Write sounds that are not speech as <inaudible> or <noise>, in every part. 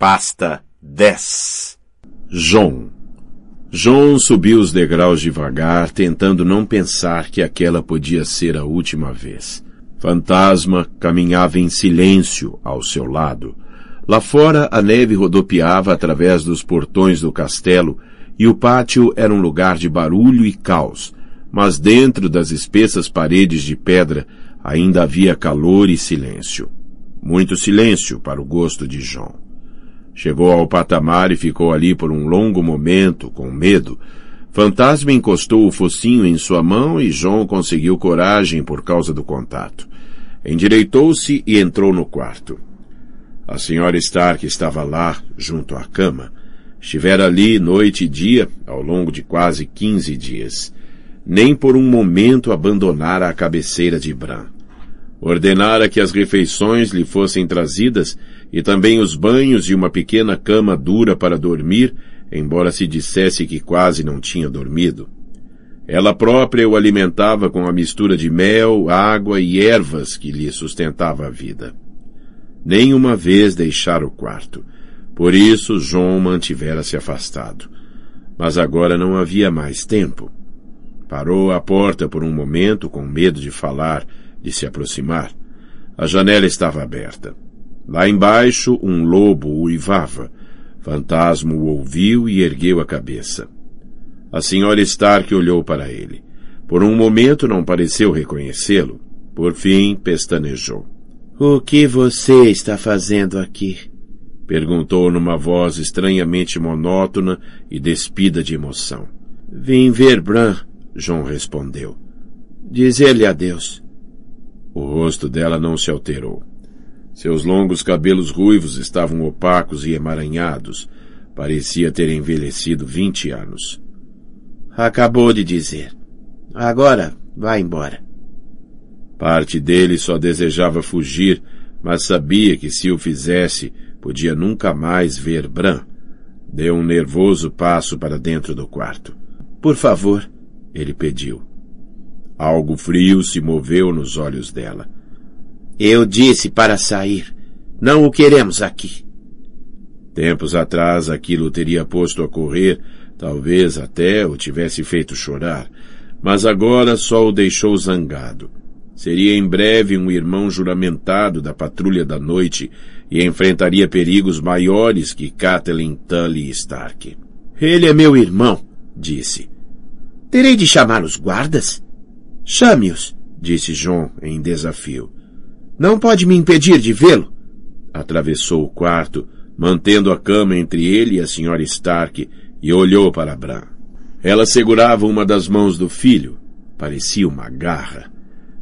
Pasta 10 João João subiu os degraus devagar, tentando não pensar que aquela podia ser a última vez. Fantasma caminhava em silêncio ao seu lado. Lá fora a neve rodopiava através dos portões do castelo e o pátio era um lugar de barulho e caos. Mas dentro das espessas paredes de pedra ainda havia calor e silêncio. Muito silêncio para o gosto de João. Chegou ao patamar e ficou ali por um longo momento, com medo. Fantasma encostou o focinho em sua mão e João conseguiu coragem por causa do contato. Endireitou-se e entrou no quarto. A senhora Stark estava lá, junto à cama. Estivera ali noite e dia, ao longo de quase quinze dias. Nem por um momento abandonara a cabeceira de Bran. Ordenara que as refeições lhe fossem trazidas e também os banhos e uma pequena cama dura para dormir, embora se dissesse que quase não tinha dormido. Ela própria o alimentava com a mistura de mel, água e ervas que lhe sustentava a vida. Nem uma vez deixara o quarto. Por isso João mantivera-se afastado. Mas agora não havia mais tempo. Parou à porta por um momento com medo de falar, de se aproximar. A janela estava aberta. Lá embaixo, um lobo uivava. Fantasma o ouviu e ergueu a cabeça. A senhora Stark olhou para ele. Por um momento não pareceu reconhecê-lo. Por fim, pestanejou. O que você está fazendo aqui? Perguntou numa voz estranhamente monótona e despida de emoção. Vim ver Bran, John respondeu. Dizer-lhe adeus. O rosto dela não se alterou. Seus longos cabelos ruivos estavam opacos e emaranhados. Parecia ter envelhecido vinte anos. Acabou de dizer. Agora, vá embora. Parte dele só desejava fugir, mas sabia que se o fizesse, podia nunca mais ver Bran. Deu um nervoso passo para dentro do quarto. Por favor, ele pediu. Algo frio se moveu nos olhos dela. Eu disse para sair. Não o queremos aqui. Tempos atrás aquilo teria posto a correr, talvez até o tivesse feito chorar, mas agora só o deixou zangado. Seria em breve um irmão juramentado da patrulha da noite e enfrentaria perigos maiores que Catelyn Tully Stark. Ele é meu irmão, disse. Terei de chamar os guardas? Chame-os, disse John em desafio. Não pode me impedir de vê-lo. Atravessou o quarto, mantendo a cama entre ele e a senhora Stark, e olhou para Bran. Ela segurava uma das mãos do filho. Parecia uma garra.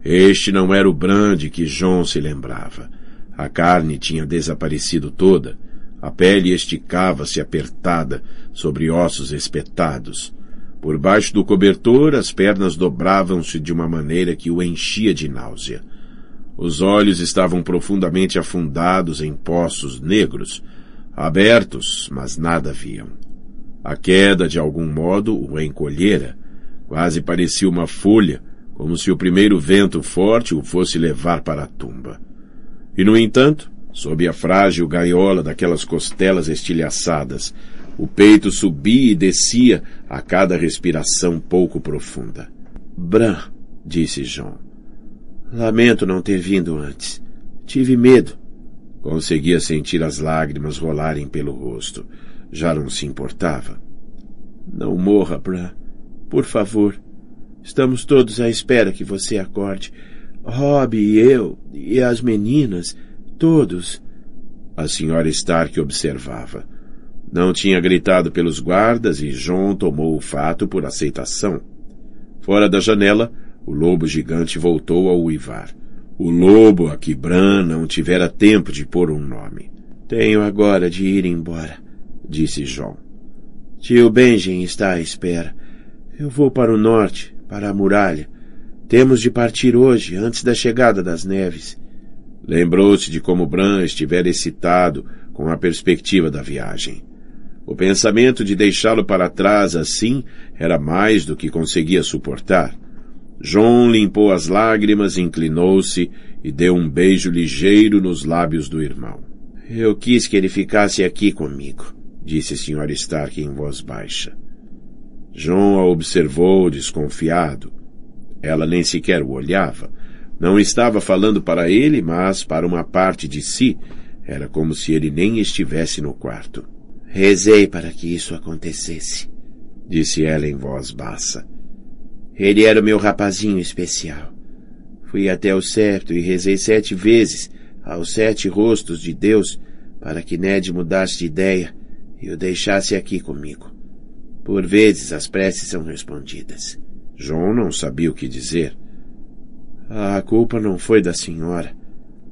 Este não era o Bran de que John se lembrava. A carne tinha desaparecido toda. A pele esticava-se apertada sobre ossos espetados. Por baixo do cobertor, as pernas dobravam-se de uma maneira que o enchia de náusea. Os olhos estavam profundamente afundados em poços negros, abertos, mas nada viam. A queda, de algum modo, o encolhera. Quase parecia uma folha, como se o primeiro vento forte o fosse levar para a tumba. E, no entanto, sob a frágil gaiola daquelas costelas estilhaçadas, o peito subia e descia a cada respiração pouco profunda. Bran, disse João. Lamento não ter vindo antes. Tive medo. Conseguia sentir as lágrimas rolarem pelo rosto. Já não se importava. Não morra, Bran. Por favor. Estamos todos à espera que você acorde. Rob e eu, e as meninas, todos. A senhora Stark observava. Não tinha gritado pelos guardas e John tomou o fato por aceitação. Fora da janela, o lobo gigante voltou a uivar. O lobo a que Bran não tivera tempo de pôr um nome. Tenho agora de ir embora, disse John. Tio Benjen está à espera. Eu vou para o norte, para a muralha. Temos de partir hoje, antes da chegada das neves. Lembrou-se de como Bran estivera excitado com a perspectiva da viagem. O pensamento de deixá-lo para trás assim era mais do que conseguia suportar. João limpou as lágrimas, inclinou-se e deu um beijo ligeiro nos lábios do irmão. Eu quis que ele ficasse aqui comigo, disse Sr. Stark em voz baixa. João a observou desconfiado. Ela nem sequer o olhava. Não estava falando para ele, mas para uma parte de si. Era como se ele nem estivesse no quarto. Rezei para que isso acontecesse, disse ela em voz baixa. Ele era o meu rapazinho especial. Fui até o certo e rezei sete vezes aos sete rostos de Deus para que Ned mudasse de ideia e o deixasse aqui comigo. Por vezes as preces são respondidas. João não sabia o que dizer. Ah, a culpa não foi da senhora.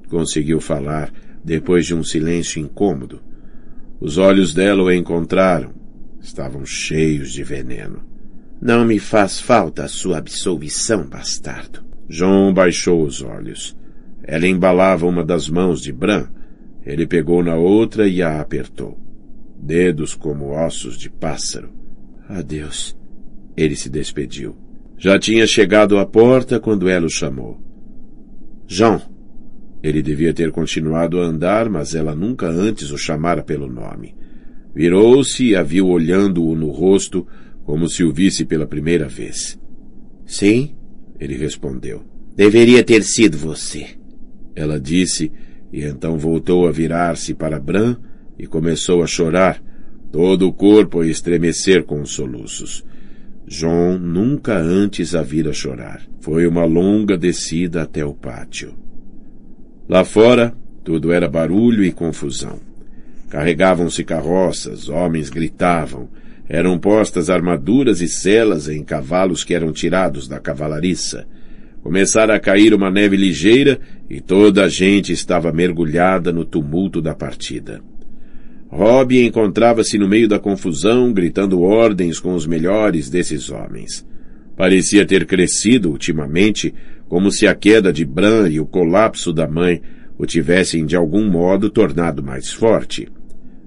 Conseguiu falar depois de um silêncio incômodo. Os olhos dela o encontraram. Estavam cheios de veneno. Não me faz falta a sua absolvição, bastardo. João baixou os olhos. Ela embalava uma das mãos de Bran. Ele pegou na outra e a apertou. Dedos como ossos de pássaro. Adeus. Ele se despediu. Já tinha chegado à porta quando ela o chamou. João Ele devia ter continuado a andar, mas ela nunca antes o chamara pelo nome. Virou-se e a viu olhando-o no rosto, como se o visse pela primeira vez. Sim, ele respondeu. Deveria ter sido você. Ela disse, e então voltou a virar-se para Bran e começou a chorar, todo o corpo a estremecer com os soluços. John nunca antes a vira chorar. Foi uma longa descida até o pátio. Lá fora, tudo era barulho e confusão. Carregavam-se carroças, homens gritavam, eram postas armaduras e celas em cavalos que eram tirados da cavalariça. Começara a cair uma neve ligeira e toda a gente estava mergulhada no tumulto da partida. Rob encontrava-se no meio da confusão, gritando ordens com os melhores desses homens. Parecia ter crescido ultimamente, como se a queda de Bran e o colapso da mãe o tivessem de algum modo tornado mais forte.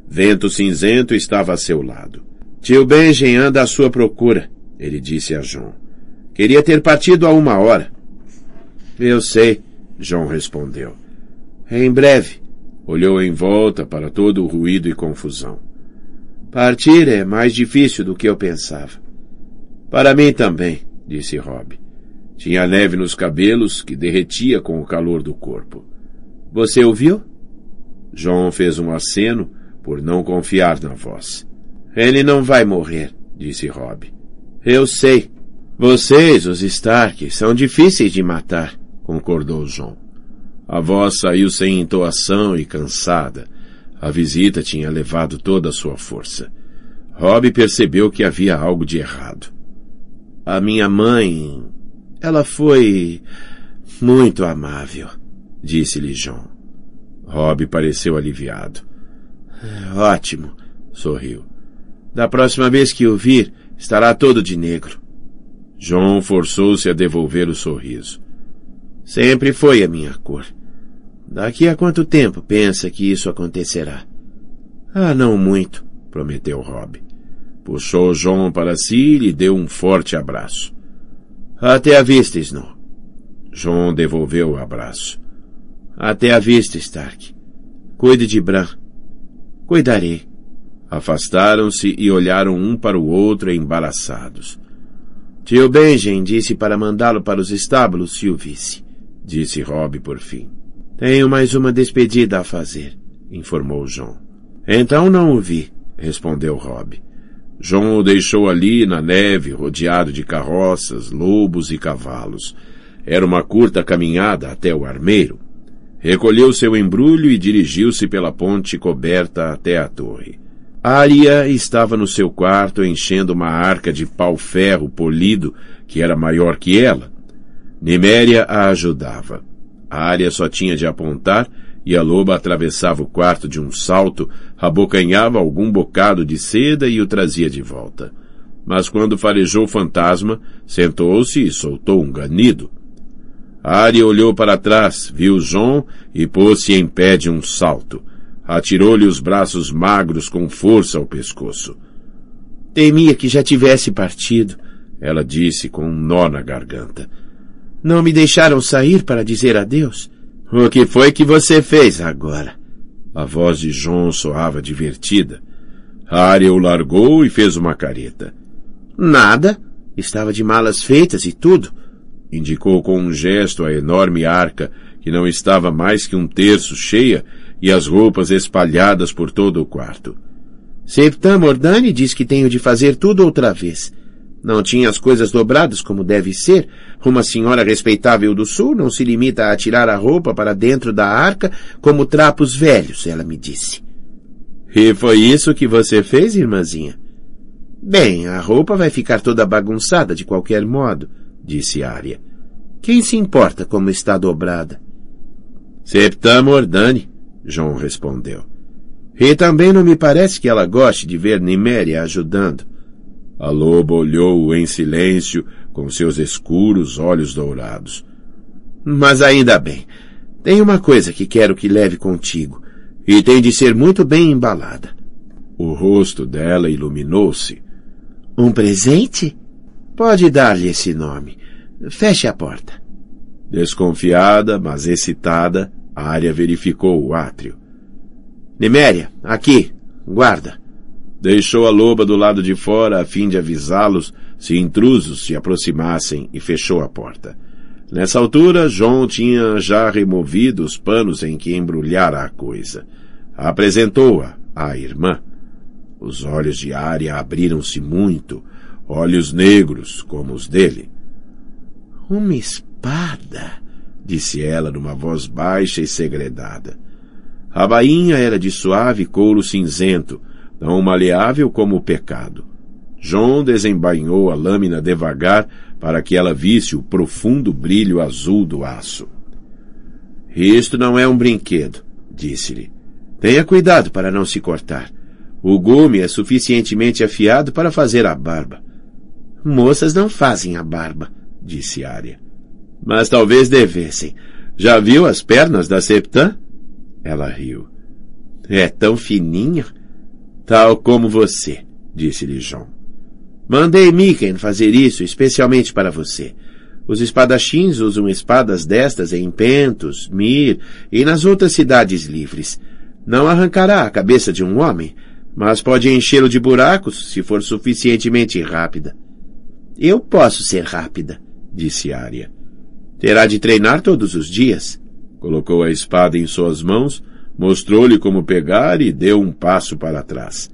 Vento cinzento estava a seu lado. Tio Benjen anda à sua procura, ele disse a John. Queria ter partido há uma hora. Eu sei, John respondeu. Em breve. Olhou em volta para todo o ruído e confusão. Partir é mais difícil do que eu pensava. Para mim também, disse Rob. Tinha neve nos cabelos que derretia com o calor do corpo. Você ouviu? John fez um aceno por não confiar na voz. Ele não vai morrer, disse Rob. Eu sei. Vocês, os Stark, são difíceis de matar, concordou John. A voz saiu sem entoação e cansada. A visita tinha levado toda a sua força. Rob percebeu que havia algo de errado. A minha mãe. Ela foi. muito amável, disse-lhe John. Rob pareceu aliviado. Ótimo, sorriu. Da próxima vez que o vir, estará todo de negro. John forçou-se a devolver o sorriso. Sempre foi a minha cor. Daqui a quanto tempo pensa que isso acontecerá? Ah, não muito, prometeu Rob. Puxou John para si e lhe deu um forte abraço. Até a vista, Snow. John devolveu o abraço. Até a vista, Stark. Cuide de Bran. Cuidarei. Afastaram-se e olharam um para o outro embaraçados. Tio Benjen disse para mandá-lo para os estábulos se o visse, disse Rob por fim. Tenho mais uma despedida a fazer, informou John. Então não o vi, respondeu Rob. John o deixou ali na neve, rodeado de carroças, lobos e cavalos. Era uma curta caminhada até o armeiro. Recolheu seu embrulho e dirigiu-se pela ponte coberta até a torre. Aria estava no seu quarto enchendo uma arca de pau-ferro polido que era maior que ela. Niméria a ajudava. A Aria só tinha de apontar e a loba atravessava o quarto de um salto, abocanhava algum bocado de seda e o trazia de volta. Mas quando farejou o fantasma, sentou-se e soltou um ganido. A Aria olhou para trás, viu João e pôs-se em pé de um salto. Atirou-lhe os braços magros com força ao pescoço. Temia que já tivesse partido, ela disse com um nó na garganta. Não me deixaram sair para dizer adeus? O que foi que você fez agora? A voz de John soava divertida. Harry o largou e fez uma careta. Nada. Estava de malas feitas e tudo. Indicou com um gesto a enorme arca, que não estava mais que um terço cheia e as roupas espalhadas por todo o quarto. Septam Mordani diz que tenho de fazer tudo outra vez. Não tinha as coisas dobradas como deve ser. Uma senhora respeitável do sul não se limita a tirar a roupa para dentro da arca como trapos velhos, ela me disse. E foi isso que você fez, irmãzinha? Bem, a roupa vai ficar toda bagunçada de qualquer modo, disse Ária. Quem se importa como está dobrada? Septam Mordani, João respondeu. E também não me parece que ela goste de ver Niméria ajudando. A loba olhou-o em silêncio, com seus escuros olhos dourados. Mas ainda bem. Tem uma coisa que quero que leve contigo, e tem de ser muito bem embalada. O rosto dela iluminou-se. Um presente? Pode dar-lhe esse nome. Feche a porta. Desconfiada, mas excitada, a área verificou o átrio. Neméria, aqui, guarda. Deixou a loba do lado de fora a fim de avisá-los se intrusos se aproximassem e fechou a porta. Nessa altura, João tinha já removido os panos em que embrulhara a coisa. Apresentou-a à irmã. Os olhos de Ária abriram-se muito, olhos negros como os dele. Uma espada! disse ela numa voz baixa e segredada. A bainha era de suave couro cinzento, tão maleável como o pecado. John desembainhou a lâmina devagar para que ela visse o profundo brilho azul do aço. Isto não é um brinquedo, disse-lhe. Tenha cuidado para não se cortar. O gume é suficientemente afiado para fazer a barba. Moças não fazem a barba, disse Ária. Mas talvez devessem. Já viu as pernas da Septã? Ela riu. É tão fininha. Tal como você, disse-lhe João. Mandei Miken fazer isso especialmente para você. Os espadachins usam espadas destas em Pentos, Mir e nas outras cidades livres. Não arrancará a cabeça de um homem, mas pode enchê-lo de buracos se for suficientemente rápida. Eu posso ser rápida, disse Arya. Terá de treinar todos os dias. Colocou a espada em suas mãos, mostrou-lhe como pegar e deu um passo para trás.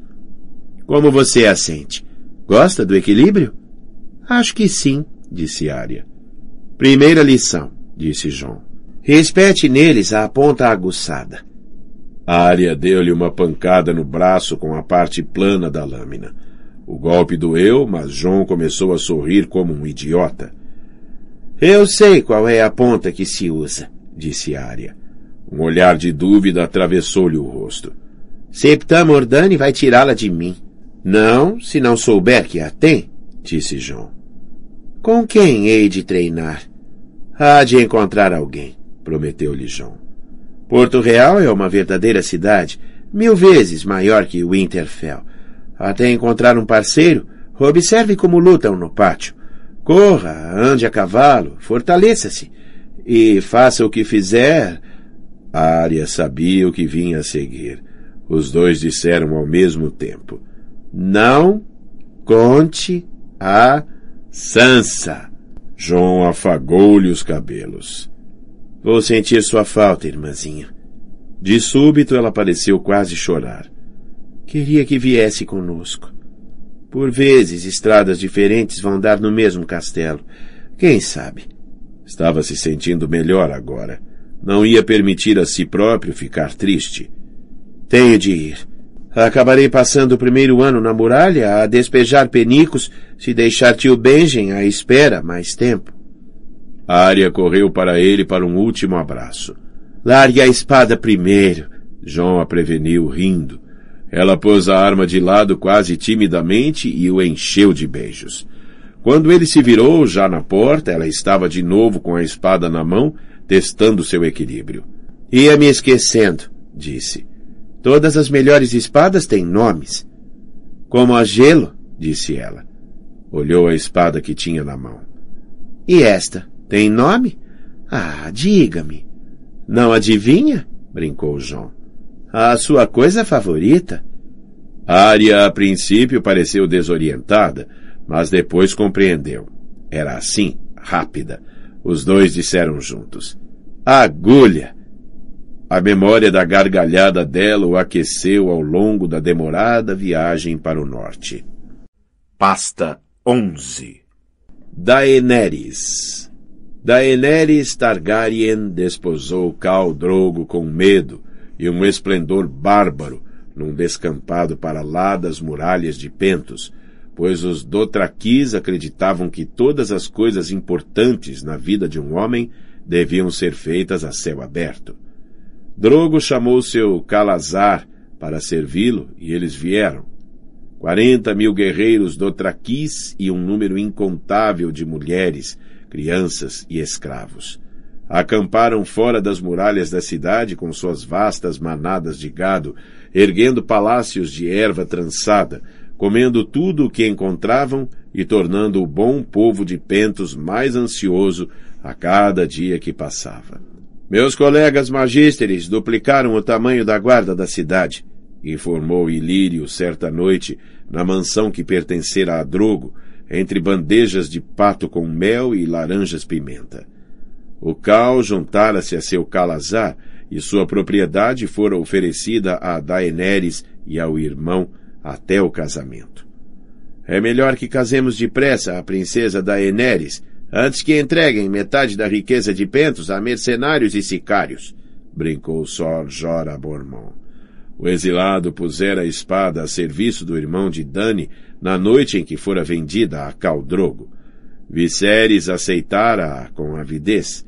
Como você a sente? Gosta do equilíbrio? Acho que sim, disse Arya. Primeira lição, disse John. Respete neles a ponta aguçada. A área deu-lhe uma pancada no braço com a parte plana da lâmina. O golpe doeu, mas John começou a sorrir como um idiota. Eu sei qual é a ponta que se usa, disse Arya. Um olhar de dúvida atravessou-lhe o rosto. Septa Mordani vai tirá-la de mim. Não, se não souber que a tem, disse João. Com quem hei de treinar? Há de encontrar alguém, prometeu-lhe João. Porto Real é uma verdadeira cidade, mil vezes maior que Winterfell. Até encontrar um parceiro, observe como lutam no pátio. Corra, ande a cavalo, fortaleça-se e faça o que fizer. A área sabia o que vinha a seguir. Os dois disseram ao mesmo tempo: Não conte a Sansa. João afagou-lhe os cabelos. Vou sentir sua falta, irmãzinha. De súbito ela pareceu quase chorar. Queria que viesse conosco. Por vezes, estradas diferentes vão dar no mesmo castelo. Quem sabe? Estava se sentindo melhor agora. Não ia permitir a si próprio ficar triste. Tenho de ir. Acabarei passando o primeiro ano na muralha a despejar penicos se deixar tio Benjen à espera mais tempo. A área correu para ele para um último abraço. Largue a espada primeiro, João a preveniu, rindo. Ela pôs a arma de lado quase timidamente e o encheu de beijos. Quando ele se virou, já na porta, ela estava de novo com a espada na mão, testando seu equilíbrio. Ia me esquecendo, disse. Todas as melhores espadas têm nomes. Como a gelo, disse ela. Olhou a espada que tinha na mão. E esta, tem nome? Ah, diga-me. Não adivinha? brincou João. A sua coisa favorita? Arya a princípio, pareceu desorientada, mas depois compreendeu. Era assim, rápida. Os dois disseram juntos: Agulha! A memória da gargalhada dela o aqueceu ao longo da demorada viagem para o norte. Pasta 11 Daenerys Daenerys Targaryen desposou Cal Drogo com medo, e um esplendor bárbaro num descampado para lá das muralhas de Pentos, pois os dotraquis acreditavam que todas as coisas importantes na vida de um homem deviam ser feitas a céu aberto. Drogo chamou seu Calazar para servi-lo e eles vieram. Quarenta mil guerreiros dotraquis e um número incontável de mulheres, crianças e escravos acamparam fora das muralhas da cidade com suas vastas manadas de gado, erguendo palácios de erva trançada, comendo tudo o que encontravam e tornando o bom povo de Pentos mais ansioso a cada dia que passava. Meus colegas magísteres duplicaram o tamanho da guarda da cidade, informou Ilírio certa noite, na mansão que pertencera a Drogo, entre bandejas de pato com mel e laranjas pimenta. O Cal juntara-se a seu Calazar, e sua propriedade fora oferecida a Daenerys e ao irmão até o casamento. É melhor que casemos depressa a princesa Daenerys, antes que entreguem metade da riqueza de Pentos a mercenários e sicários, brincou Sor Jora Bormon. O exilado pusera a espada a serviço do irmão de Dani na noite em que fora vendida a Caldrogo. Viserys aceitara-a com avidez.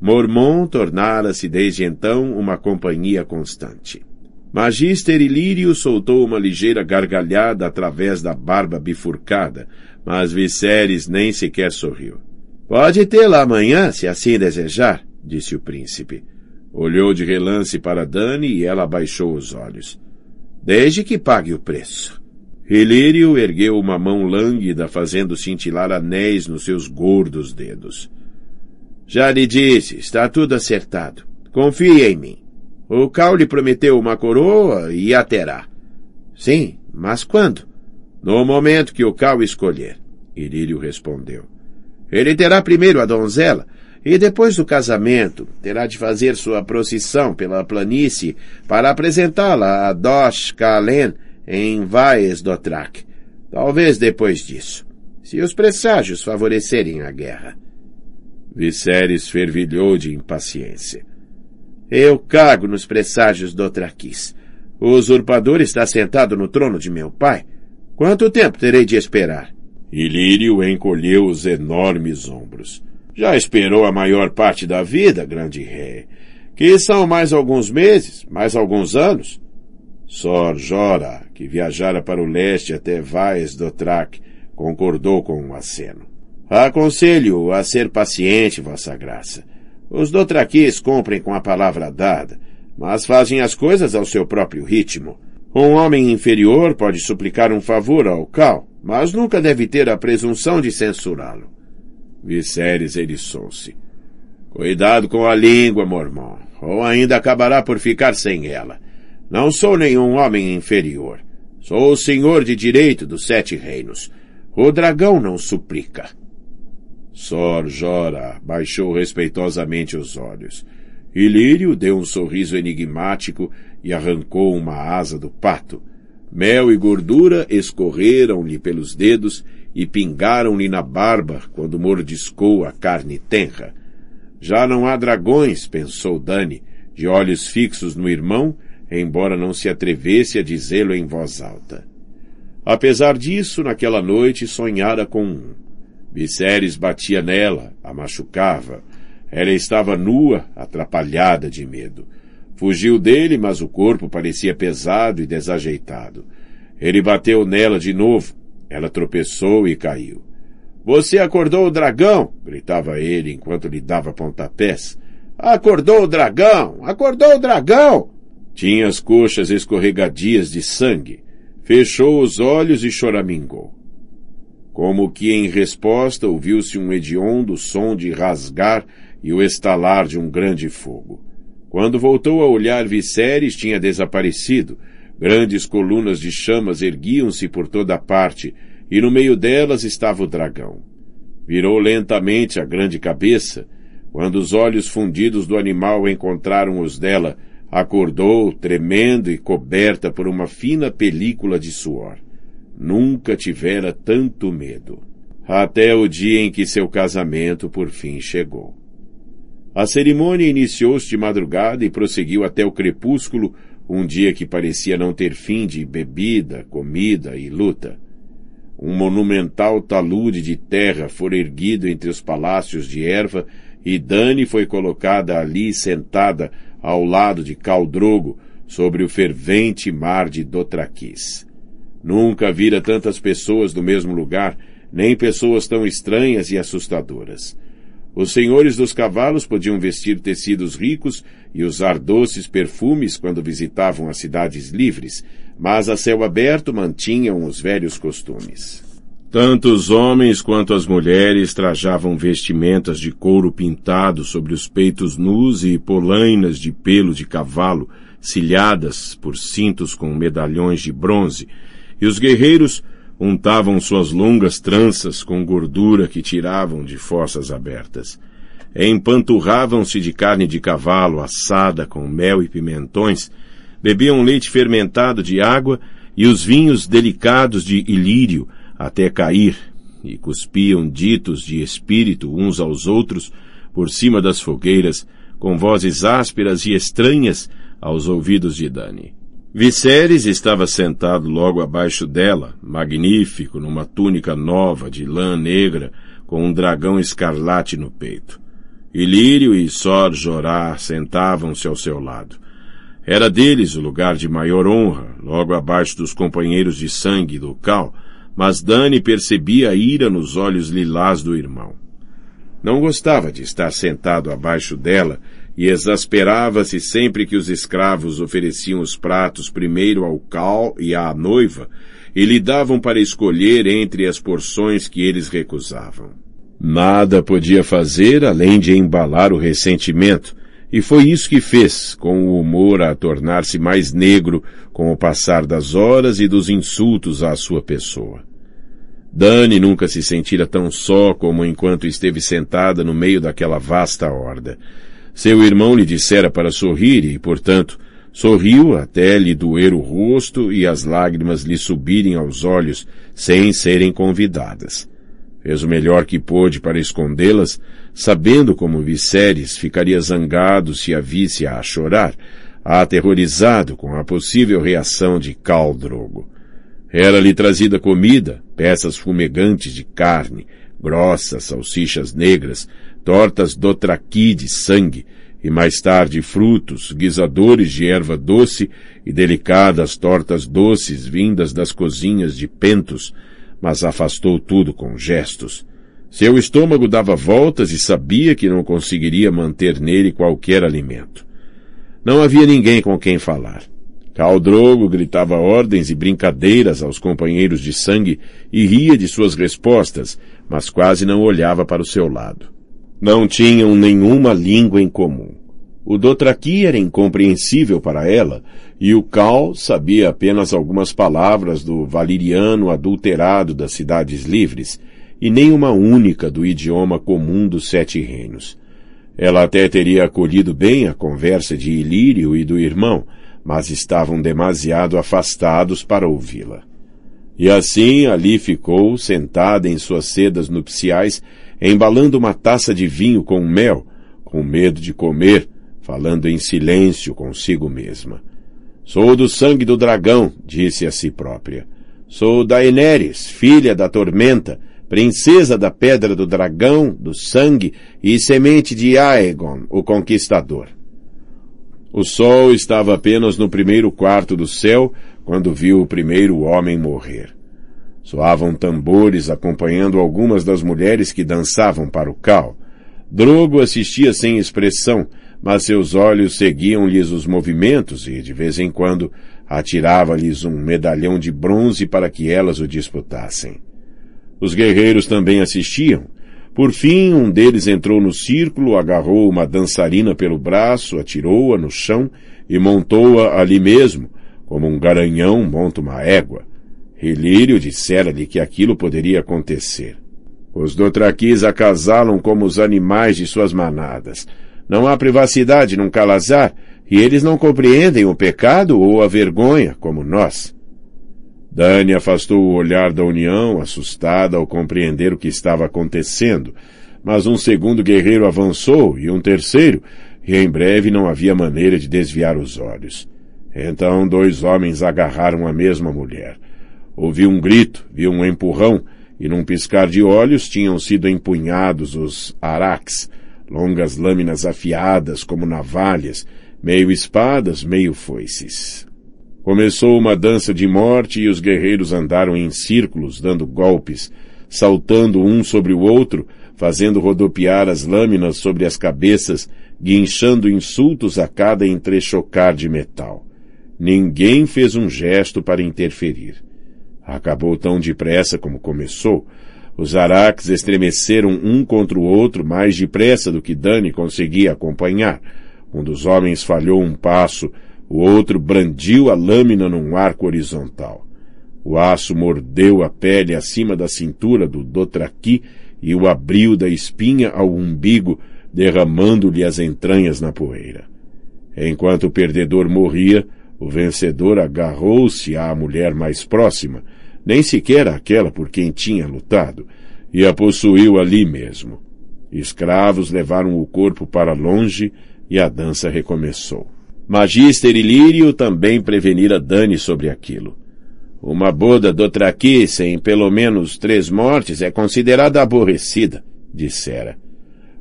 Mormon tornara-se desde então uma companhia constante. Magister Ilírio soltou uma ligeira gargalhada através da barba bifurcada, mas Viserys nem sequer sorriu. Pode tê-la amanhã, se assim desejar, disse o príncipe. Olhou de relance para Dani e ela abaixou os olhos. Desde que pague o preço. Elírio ergueu uma mão lânguida, fazendo cintilar anéis nos seus gordos dedos. Já lhe disse, está tudo acertado. Confie em mim. O Cal lhe prometeu uma coroa e a terá. Sim, mas quando? No momento que o Cal escolher, Ilírio respondeu. Ele terá primeiro a donzela, e depois do casamento terá de fazer sua procissão pela planície para apresentá-la a Dosh Kalen, em Vaes-Dotrak, talvez depois disso, se os presságios favorecerem a guerra. Viceres fervilhou de impaciência. Eu cago nos presságios Dotraquis. O usurpador está sentado no trono de meu pai. Quanto tempo terei de esperar? Ilírio encolheu os enormes ombros. Já esperou a maior parte da vida, grande rei. Que são mais alguns meses, mais alguns anos. Sor Jora, que viajara para o leste até Vais do Traque, concordou com o um aceno. Aconselho a ser paciente, Vossa Graça. Os dotraquis cumprem com a palavra dada, mas fazem as coisas ao seu próprio ritmo. Um homem inferior pode suplicar um favor ao Cal, mas nunca deve ter a presunção de censurá-lo. Viceres eriçou-se. Cuidado com a língua, Mormon, ou ainda acabará por ficar sem ela. Não sou nenhum homem inferior. Sou o senhor de direito dos sete reinos. O dragão não suplica. Sor Jora baixou respeitosamente os olhos. Ilírio deu um sorriso enigmático e arrancou uma asa do pato. Mel e gordura escorreram-lhe pelos dedos e pingaram-lhe na barba quando mordiscou a carne tenra. Já não há dragões, pensou Dani, de olhos fixos no irmão embora não se atrevesse a dizê-lo em voz alta. Apesar disso, naquela noite sonhara com um. Viserys batia nela, a machucava. Ela estava nua, atrapalhada de medo. Fugiu dele, mas o corpo parecia pesado e desajeitado. Ele bateu nela de novo. Ela tropeçou e caiu. Você acordou o dragão! gritava ele enquanto lhe dava pontapés. Acordou o dragão! Acordou o dragão! Tinha as coxas escorregadias de sangue, fechou os olhos e choramingou. Como que em resposta ouviu-se um hediondo som de rasgar e o estalar de um grande fogo. Quando voltou a olhar, Viserys tinha desaparecido. Grandes colunas de chamas erguiam-se por toda a parte, e no meio delas estava o dragão. Virou lentamente a grande cabeça. Quando os olhos fundidos do animal encontraram os dela, Acordou, tremendo e coberta por uma fina película de suor. Nunca tivera tanto medo. Até o dia em que seu casamento por fim chegou. A cerimônia iniciou-se de madrugada e prosseguiu até o crepúsculo, um dia que parecia não ter fim de bebida, comida e luta. Um monumental talude de terra foi erguido entre os palácios de erva e Dani foi colocada ali sentada ao lado de Caldrogo, sobre o fervente mar de Dotraquis. Nunca vira tantas pessoas do mesmo lugar, nem pessoas tão estranhas e assustadoras. Os senhores dos cavalos podiam vestir tecidos ricos e usar doces perfumes quando visitavam as cidades livres, mas a céu aberto mantinham os velhos costumes. Tanto os homens quanto as mulheres trajavam vestimentas de couro pintado sobre os peitos nus e polainas de pelo de cavalo, cilhadas por cintos com medalhões de bronze, e os guerreiros untavam suas longas tranças com gordura que tiravam de forças abertas. Empanturravam-se de carne de cavalo assada com mel e pimentões, bebiam leite fermentado de água e os vinhos delicados de ilírio, até cair, e cuspiam ditos de espírito uns aos outros por cima das fogueiras, com vozes ásperas e estranhas aos ouvidos de Dani. Viceres estava sentado logo abaixo dela, magnífico, numa túnica nova de lã negra, com um dragão escarlate no peito. Ilírio e Sor Jorá sentavam-se ao seu lado. Era deles o lugar de maior honra, logo abaixo dos companheiros de sangue do Cal, mas Dani percebia a ira nos olhos lilás do irmão. Não gostava de estar sentado abaixo dela e exasperava-se sempre que os escravos ofereciam os pratos primeiro ao cal e à noiva e lhe davam para escolher entre as porções que eles recusavam. Nada podia fazer além de embalar o ressentimento, e foi isso que fez, com o humor a tornar-se mais negro com o passar das horas e dos insultos à sua pessoa. Dani nunca se sentira tão só como enquanto esteve sentada no meio daquela vasta horda. Seu irmão lhe dissera para sorrir e, portanto, sorriu até lhe doer o rosto e as lágrimas lhe subirem aos olhos sem serem convidadas. Fez o melhor que pôde para escondê-las, sabendo como Viceres ficaria zangado se a visse a chorar, aterrorizado com a possível reação de Caldrogo. Drogo. Era-lhe trazida comida, peças fumegantes de carne, grossas salsichas negras, tortas do traqui de sangue, e mais tarde frutos, guisadores de erva doce e delicadas tortas doces vindas das cozinhas de Pentos, mas afastou tudo com gestos. Seu estômago dava voltas e sabia que não conseguiria manter nele qualquer alimento. Não havia ninguém com quem falar. Caldrogo gritava ordens e brincadeiras aos companheiros de sangue e ria de suas respostas, mas quase não olhava para o seu lado. Não tinham nenhuma língua em comum. O Dotraqui era incompreensível para ela, e o Cal sabia apenas algumas palavras do valiriano adulterado das cidades livres, e nem uma única do idioma comum dos sete reinos. Ela até teria acolhido bem a conversa de Ilírio e do irmão, mas estavam demasiado afastados para ouvi-la. E assim ali ficou, sentada em suas sedas nupciais, embalando uma taça de vinho com mel, com medo de comer, falando em silêncio consigo mesma. Sou do sangue do dragão, disse a si própria. Sou Daenerys, filha da tormenta, princesa da pedra do dragão, do sangue e semente de Aegon, o conquistador. O sol estava apenas no primeiro quarto do céu quando viu o primeiro homem morrer. Soavam tambores acompanhando algumas das mulheres que dançavam para o cal. Drogo assistia sem expressão, mas seus olhos seguiam-lhes os movimentos e, de vez em quando, atirava-lhes um medalhão de bronze para que elas o disputassem. Os guerreiros também assistiam, por fim, um deles entrou no círculo, agarrou uma dançarina pelo braço, atirou-a no chão e montou-a ali mesmo, como um garanhão monta uma égua. Relírio dissera-lhe que aquilo poderia acontecer. Os dotraquis acasalam como os animais de suas manadas. Não há privacidade num calazar, e eles não compreendem o pecado ou a vergonha, como nós. Dani afastou o olhar da União, assustada ao compreender o que estava acontecendo. Mas um segundo guerreiro avançou e um terceiro, e em breve não havia maneira de desviar os olhos. Então dois homens agarraram a mesma mulher. Ouvi um grito, vi um empurrão, e num piscar de olhos tinham sido empunhados os araques, longas lâminas afiadas como navalhas, meio espadas, meio foices. Começou uma dança de morte e os guerreiros andaram em círculos, dando golpes, saltando um sobre o outro, fazendo rodopiar as lâminas sobre as cabeças, guinchando insultos a cada entrechocar de metal. Ninguém fez um gesto para interferir. Acabou tão depressa como começou. Os araques estremeceram um contra o outro mais depressa do que Dani conseguia acompanhar. Um dos homens falhou um passo, o outro brandiu a lâmina num arco horizontal. O aço mordeu a pele acima da cintura do Dotraqui e o abriu da espinha ao umbigo, derramando-lhe as entranhas na poeira. Enquanto o perdedor morria, o vencedor agarrou-se à mulher mais próxima, nem sequer àquela por quem tinha lutado, e a possuiu ali mesmo. Escravos levaram o corpo para longe e a dança recomeçou. Magister Ilírio também prevenira Dani sobre aquilo. Uma boda dotraqui sem pelo menos três mortes é considerada aborrecida, dissera.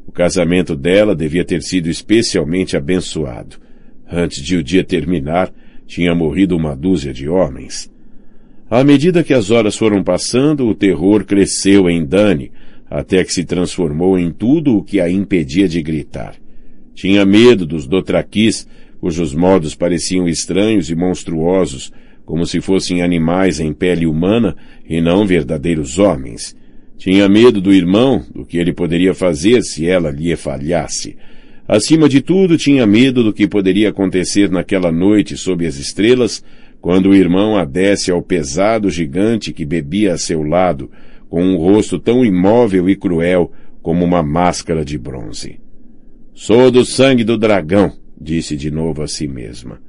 O casamento dela devia ter sido especialmente abençoado. Antes de o dia terminar, tinha morrido uma dúzia de homens. À medida que as horas foram passando, o terror cresceu em Dani, até que se transformou em tudo o que a impedia de gritar. Tinha medo dos dotraquis cujos modos pareciam estranhos e monstruosos, como se fossem animais em pele humana e não verdadeiros homens. Tinha medo do irmão, do que ele poderia fazer se ela lhe falhasse. Acima de tudo, tinha medo do que poderia acontecer naquela noite sob as estrelas, quando o irmão adesse ao pesado gigante que bebia a seu lado, com um rosto tão imóvel e cruel como uma máscara de bronze. Sou do sangue do dragão, disse de novo a si mesma.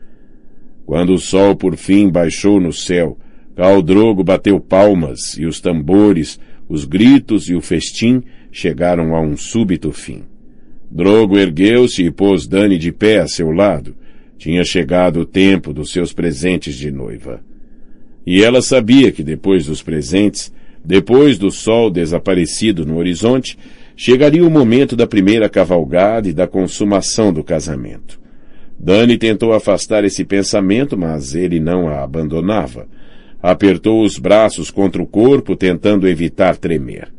Quando o sol por fim baixou no céu, Caldrogo bateu palmas e os tambores, os gritos e o festim chegaram a um súbito fim. Drogo ergueu-se e pôs Dani de pé a seu lado. Tinha chegado o tempo dos seus presentes de noiva. E ela sabia que depois dos presentes, depois do sol desaparecido no horizonte, chegaria o momento da primeira cavalgada e da consumação do casamento. Dani tentou afastar esse pensamento, mas ele não a abandonava. Apertou os braços contra o corpo, tentando evitar tremer.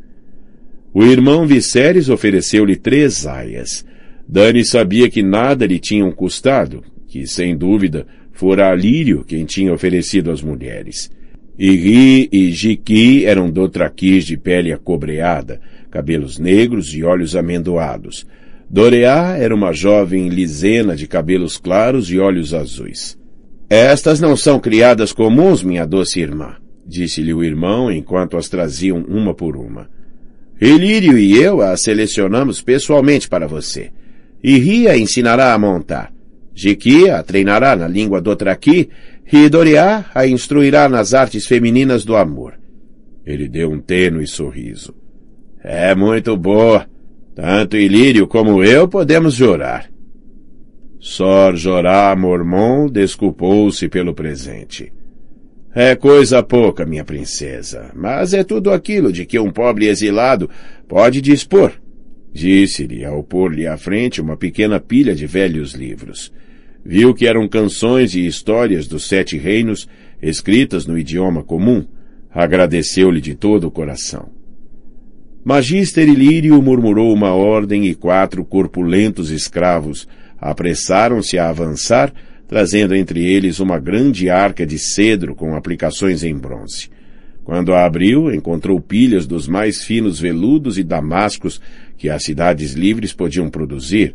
O irmão Viceres ofereceu-lhe três aias. Dani sabia que nada lhe tinham custado, que sem dúvida fora Alírio quem tinha oferecido às mulheres. Iri e Jiqui eram dotraquis de pele acobreada, cabelos negros e olhos amendoados. Doreá era uma jovem lisena de cabelos claros e olhos azuis. Estas não são criadas comuns, minha doce irmã, disse-lhe o irmão enquanto as traziam uma por uma. Elírio e eu as selecionamos pessoalmente para você. Ria ensinará a montar. Jiquia a treinará na língua do Traqui e Doreá a instruirá nas artes femininas do amor. Ele deu um tênue sorriso. É muito boa, tanto Ilírio como eu podemos chorar. Sor Jorá Mormon desculpou-se pelo presente. É coisa pouca, minha princesa, mas é tudo aquilo de que um pobre exilado pode dispor, disse-lhe ao pôr-lhe à frente uma pequena pilha de velhos livros. Viu que eram canções e histórias dos sete reinos, escritas no idioma comum. Agradeceu-lhe de todo o coração. Magister Ilírio murmurou uma ordem e quatro corpulentos escravos apressaram-se a avançar, trazendo entre eles uma grande arca de cedro com aplicações em bronze. Quando a abriu, encontrou pilhas dos mais finos veludos e damascos que as cidades livres podiam produzir,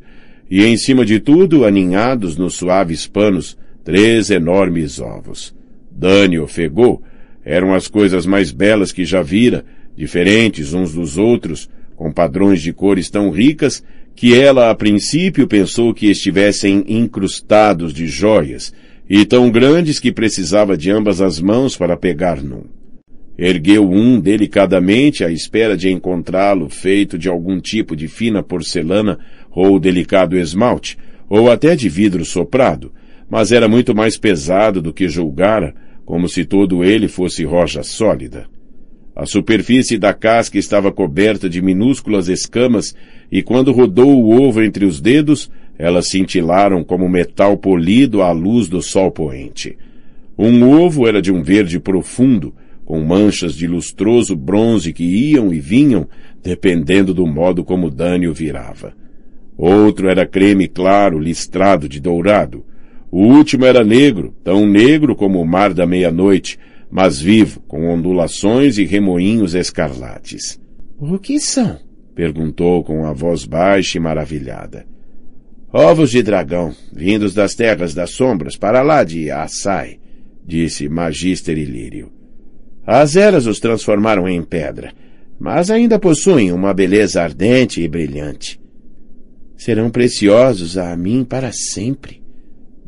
e em cima de tudo, aninhados nos suaves panos, três enormes ovos. Dani ofegou. Eram as coisas mais belas que já vira, diferentes uns dos outros, com padrões de cores tão ricas que ela a princípio pensou que estivessem incrustados de joias, e tão grandes que precisava de ambas as mãos para pegar num. Ergueu um delicadamente à espera de encontrá-lo feito de algum tipo de fina porcelana ou delicado esmalte, ou até de vidro soprado, mas era muito mais pesado do que julgara, como se todo ele fosse rocha sólida. A superfície da casca estava coberta de minúsculas escamas, e quando rodou o ovo entre os dedos, elas cintilaram como metal polido à luz do sol poente. Um ovo era de um verde profundo, com manchas de lustroso bronze que iam e vinham, dependendo do modo como Daniel virava. Outro era creme claro, listrado de dourado. O último era negro, tão negro como o mar da meia-noite, mas vivo, com ondulações e remoinhos escarlates. O que são? perguntou com a voz baixa e maravilhada. Ovos de dragão, vindos das terras das sombras, para lá de Assai, disse Magister Ilírio. As eras os transformaram em pedra, mas ainda possuem uma beleza ardente e brilhante. Serão preciosos a mim para sempre.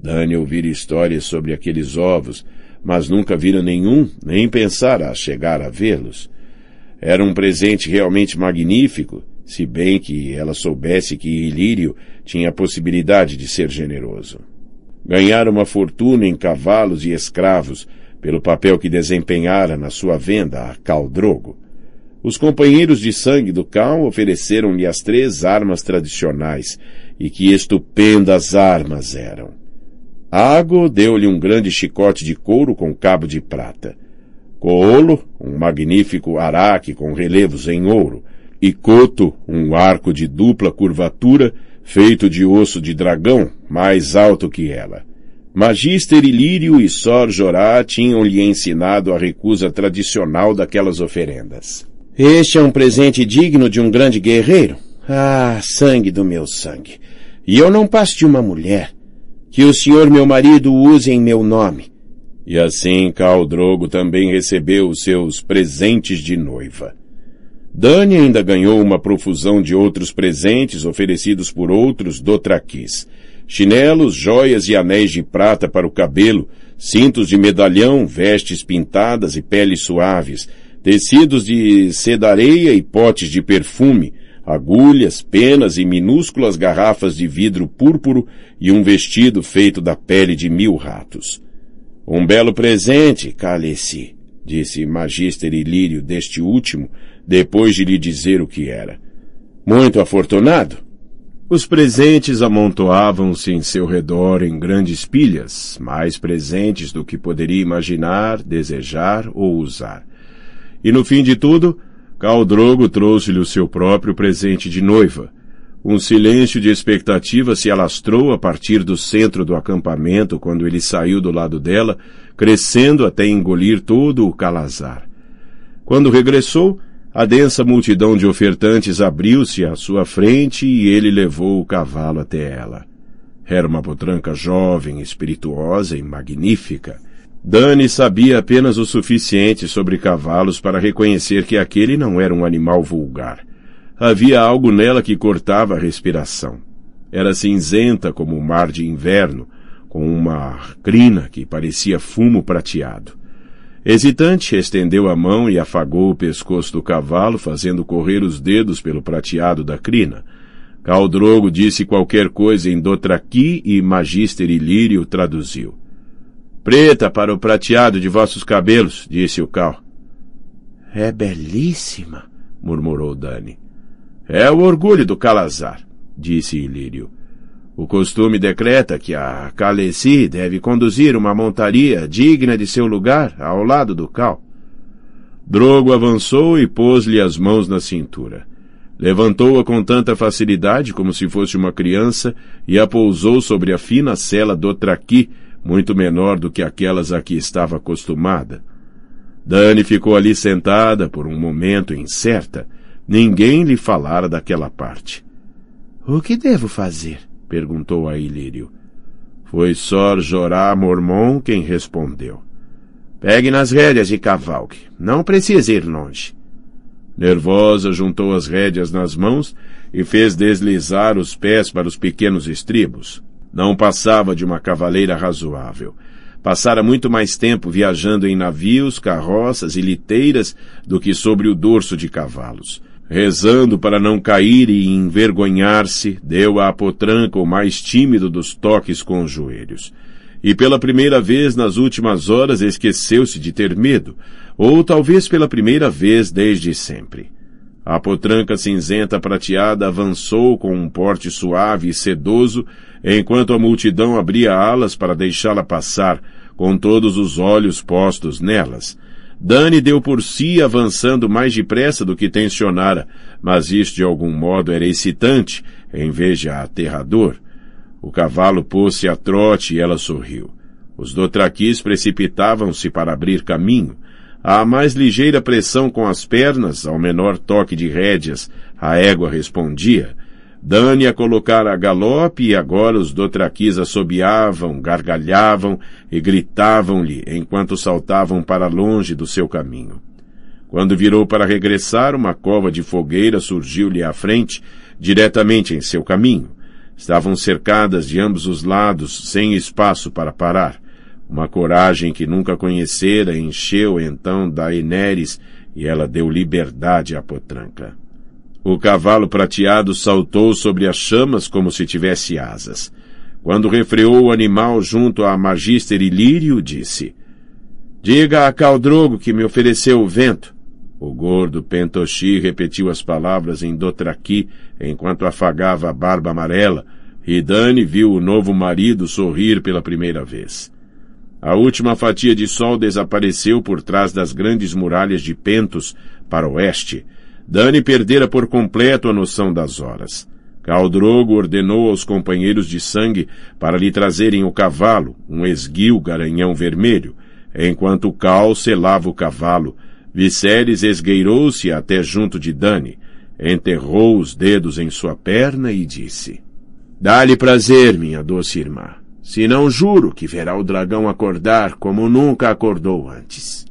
Daniel ouvira histórias sobre aqueles ovos, mas nunca vira nenhum, nem pensara a chegar a vê-los. Era um presente realmente magnífico, se bem que ela soubesse que Ilírio tinha a possibilidade de ser generoso. Ganhara uma fortuna em cavalos e escravos pelo papel que desempenhara na sua venda a Caldrogo. Os companheiros de sangue do Cal ofereceram-lhe as três armas tradicionais, e que estupendas armas eram! Ago deu-lhe um grande chicote de couro com cabo de prata. Coolo, um magnífico araque com relevos em ouro. E Coto, um arco de dupla curvatura, feito de osso de dragão, mais alto que ela. Magister Ilírio e Sor Jorá tinham-lhe ensinado a recusa tradicional daquelas oferendas. Este é um presente digno de um grande guerreiro. Ah, sangue do meu sangue. E eu não passo de uma mulher que o senhor meu marido use em meu nome. E assim Cal Drogo também recebeu os seus presentes de noiva. Dani ainda ganhou uma profusão de outros presentes oferecidos por outros do traquis. Chinelos, joias e anéis de prata para o cabelo, cintos de medalhão, vestes pintadas e peles suaves, tecidos de sedareia e potes de perfume, agulhas, penas e minúsculas garrafas de vidro púrpuro e um vestido feito da pele de mil ratos. Um belo presente, Caleci, disse Magister Ilírio deste último, depois de lhe dizer o que era. Muito afortunado? Os presentes amontoavam-se em seu redor em grandes pilhas, mais presentes do que poderia imaginar, desejar ou usar. E no fim de tudo, Caldrogo trouxe-lhe o seu próprio presente de noiva. Um silêncio de expectativa se alastrou a partir do centro do acampamento quando ele saiu do lado dela, crescendo até engolir todo o calazar. Quando regressou, a densa multidão de ofertantes abriu-se à sua frente e ele levou o cavalo até ela. Era uma potranca jovem, espirituosa e magnífica. Dani sabia apenas o suficiente sobre cavalos para reconhecer que aquele não era um animal vulgar. Havia algo nela que cortava a respiração. Era cinzenta como o um mar de inverno, com uma crina que parecia fumo prateado. Hesitante, estendeu a mão e afagou o pescoço do cavalo, fazendo correr os dedos pelo prateado da crina. Caldrogo disse qualquer coisa em Dotraqui e Magister Ilírio traduziu preta para o prateado de vossos cabelos, disse o Cal. É belíssima, murmurou Dani. É o orgulho do Calazar, disse Ilírio. O costume decreta que a Caleci deve conduzir uma montaria digna de seu lugar ao lado do Cal. Drogo avançou e pôs-lhe as mãos na cintura. Levantou-a com tanta facilidade como se fosse uma criança e a pousou sobre a fina sela do traqui, muito menor do que aquelas a que estava acostumada. Dani ficou ali sentada por um momento incerta. Ninguém lhe falara daquela parte. O que devo fazer? perguntou a Ilírio. Foi só Jorá Mormon quem respondeu. Pegue nas rédeas e cavalgue. Não precisa ir longe. Nervosa, juntou as rédeas nas mãos e fez deslizar os pés para os pequenos estribos. Não passava de uma cavaleira razoável. Passara muito mais tempo viajando em navios, carroças e liteiras do que sobre o dorso de cavalos. Rezando para não cair e envergonhar-se, deu à potranca o mais tímido dos toques com os joelhos. E pela primeira vez nas últimas horas esqueceu-se de ter medo, ou talvez pela primeira vez desde sempre. A potranca cinzenta prateada avançou com um porte suave e sedoso, enquanto a multidão abria alas para deixá-la passar, com todos os olhos postos nelas. Dani deu por si avançando mais depressa do que tensionara, mas isto de algum modo era excitante, em vez de aterrador. O cavalo pôs-se a trote e ela sorriu. Os dotraquis precipitavam-se para abrir caminho à mais ligeira pressão com as pernas, ao menor toque de rédeas, a égua respondia. Dani a colocara a galope e agora os dotraquis assobiavam, gargalhavam e gritavam-lhe enquanto saltavam para longe do seu caminho. Quando virou para regressar, uma cova de fogueira surgiu-lhe à frente, diretamente em seu caminho. Estavam cercadas de ambos os lados, sem espaço para parar. Uma coragem que nunca conhecera encheu então Daenerys e ela deu liberdade à potranca. O cavalo prateado saltou sobre as chamas como se tivesse asas. Quando refreou o animal junto a Magister Ilírio, disse: Diga a Caldrogo que me ofereceu o vento. O gordo Pentoshi repetiu as palavras em Dotraqui enquanto afagava a barba amarela, e Dani viu o novo marido sorrir pela primeira vez. A última fatia de sol desapareceu por trás das grandes muralhas de Pentos, para o oeste. Dani perdera por completo a noção das horas. Caldrogo ordenou aos companheiros de sangue para lhe trazerem o cavalo, um esguio garanhão vermelho. Enquanto Cal selava o cavalo, Viserys esgueirou-se até junto de Dani, enterrou os dedos em sua perna e disse: Dá-lhe prazer, minha doce irmã senão juro que verá o dragão acordar como nunca acordou antes.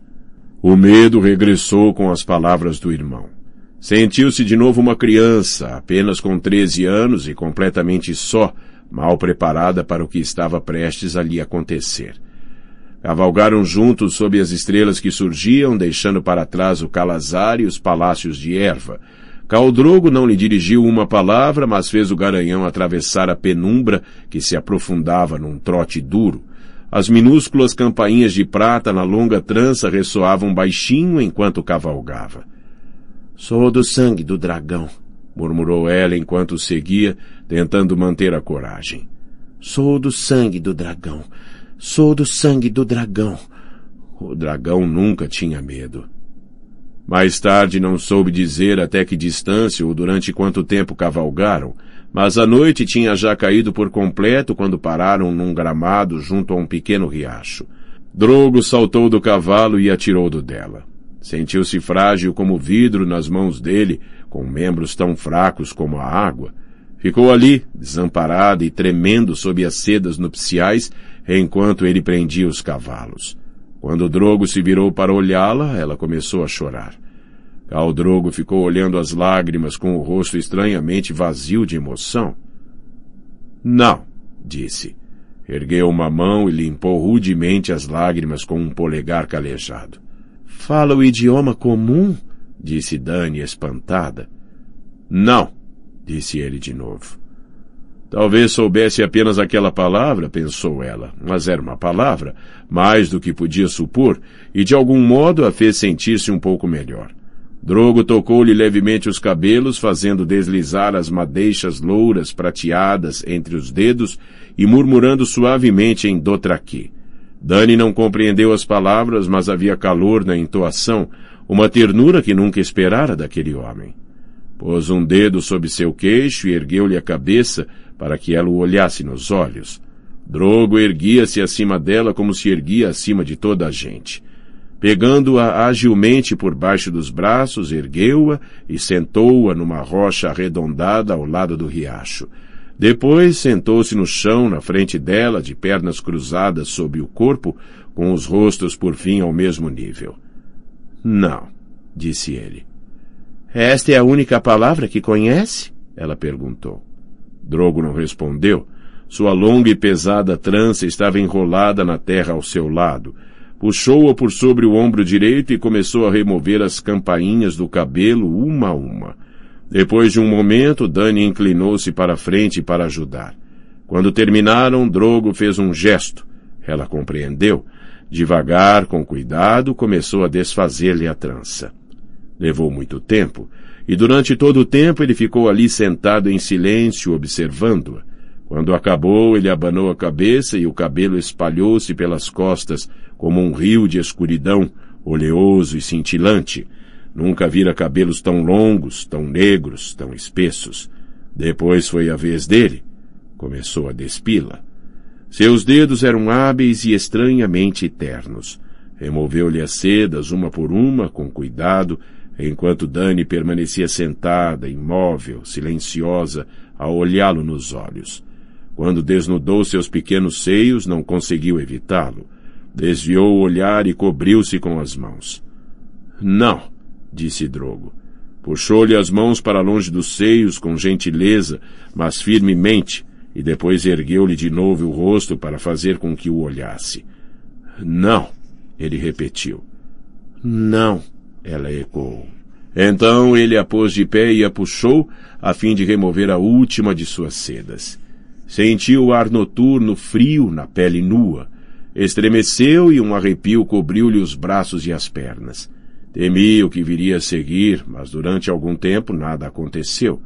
O medo regressou com as palavras do irmão. Sentiu-se de novo uma criança, apenas com treze anos e completamente só, mal preparada para o que estava prestes a lhe acontecer. Cavalgaram juntos sob as estrelas que surgiam, deixando para trás o calazar e os palácios de erva, Caldrogo não lhe dirigiu uma palavra, mas fez o garanhão atravessar a penumbra que se aprofundava num trote duro. As minúsculas campainhas de prata na longa trança ressoavam baixinho enquanto cavalgava. Sou do sangue do dragão, murmurou ela enquanto seguia, tentando manter a coragem. Sou do sangue do dragão. Sou do sangue do dragão. O dragão nunca tinha medo. Mais tarde não soube dizer até que distância ou durante quanto tempo cavalgaram, mas a noite tinha já caído por completo quando pararam num gramado junto a um pequeno riacho. Drogo saltou do cavalo e atirou do dela. Sentiu-se frágil como vidro nas mãos dele, com membros tão fracos como a água. Ficou ali, desamparada e tremendo sob as sedas nupciais, enquanto ele prendia os cavalos. Quando Drogo se virou para olhá-la, ela começou a chorar. Cal Drogo ficou olhando as lágrimas com o rosto estranhamente vazio de emoção. Não, disse. Ergueu uma mão e limpou rudemente as lágrimas com um polegar calejado. Fala o idioma comum? disse Dani, espantada. Não, disse ele de novo. Talvez soubesse apenas aquela palavra, pensou ela, mas era uma palavra, mais do que podia supor, e de algum modo a fez sentir-se um pouco melhor. Drogo tocou-lhe levemente os cabelos, fazendo deslizar as madeixas louras prateadas entre os dedos e murmurando suavemente em Dotraque. Dani não compreendeu as palavras, mas havia calor na entoação, uma ternura que nunca esperara daquele homem. Pôs um dedo sob seu queixo e ergueu-lhe a cabeça, para que ela o olhasse nos olhos. Drogo erguia-se acima dela como se erguia acima de toda a gente. Pegando-a agilmente por baixo dos braços, ergueu-a e sentou-a numa rocha arredondada ao lado do riacho. Depois sentou-se no chão na frente dela, de pernas cruzadas sob o corpo, com os rostos por fim ao mesmo nível. Não, disse ele. Esta é a única palavra que conhece? Ela perguntou. Drogo não respondeu. Sua longa e pesada trança estava enrolada na terra ao seu lado. Puxou-a por sobre o ombro direito e começou a remover as campainhas do cabelo uma a uma. Depois de um momento, Dani inclinou-se para a frente para ajudar. Quando terminaram, Drogo fez um gesto. Ela compreendeu. Devagar, com cuidado, começou a desfazer-lhe a trança. Levou muito tempo, e durante todo o tempo ele ficou ali sentado em silêncio, observando-a. Quando acabou, ele abanou a cabeça e o cabelo espalhou-se pelas costas, como um rio de escuridão, oleoso e cintilante. Nunca vira cabelos tão longos, tão negros, tão espessos. Depois foi a vez dele. Começou a despi-la. Seus dedos eram hábeis e estranhamente ternos. Removeu-lhe as sedas uma por uma, com cuidado, enquanto Dani permanecia sentada, imóvel, silenciosa, a olhá-lo nos olhos. Quando desnudou seus pequenos seios, não conseguiu evitá-lo. Desviou o olhar e cobriu-se com as mãos. Não, disse Drogo. Puxou-lhe as mãos para longe dos seios com gentileza, mas firmemente, e depois ergueu-lhe de novo o rosto para fazer com que o olhasse. Não, ele repetiu. Não. Ela ecoou. Então ele a pôs de pé e a puxou, a fim de remover a última de suas sedas. Sentiu o ar noturno frio na pele nua. Estremeceu e um arrepio cobriu-lhe os braços e as pernas. Temia o que viria a seguir, mas durante algum tempo nada aconteceu.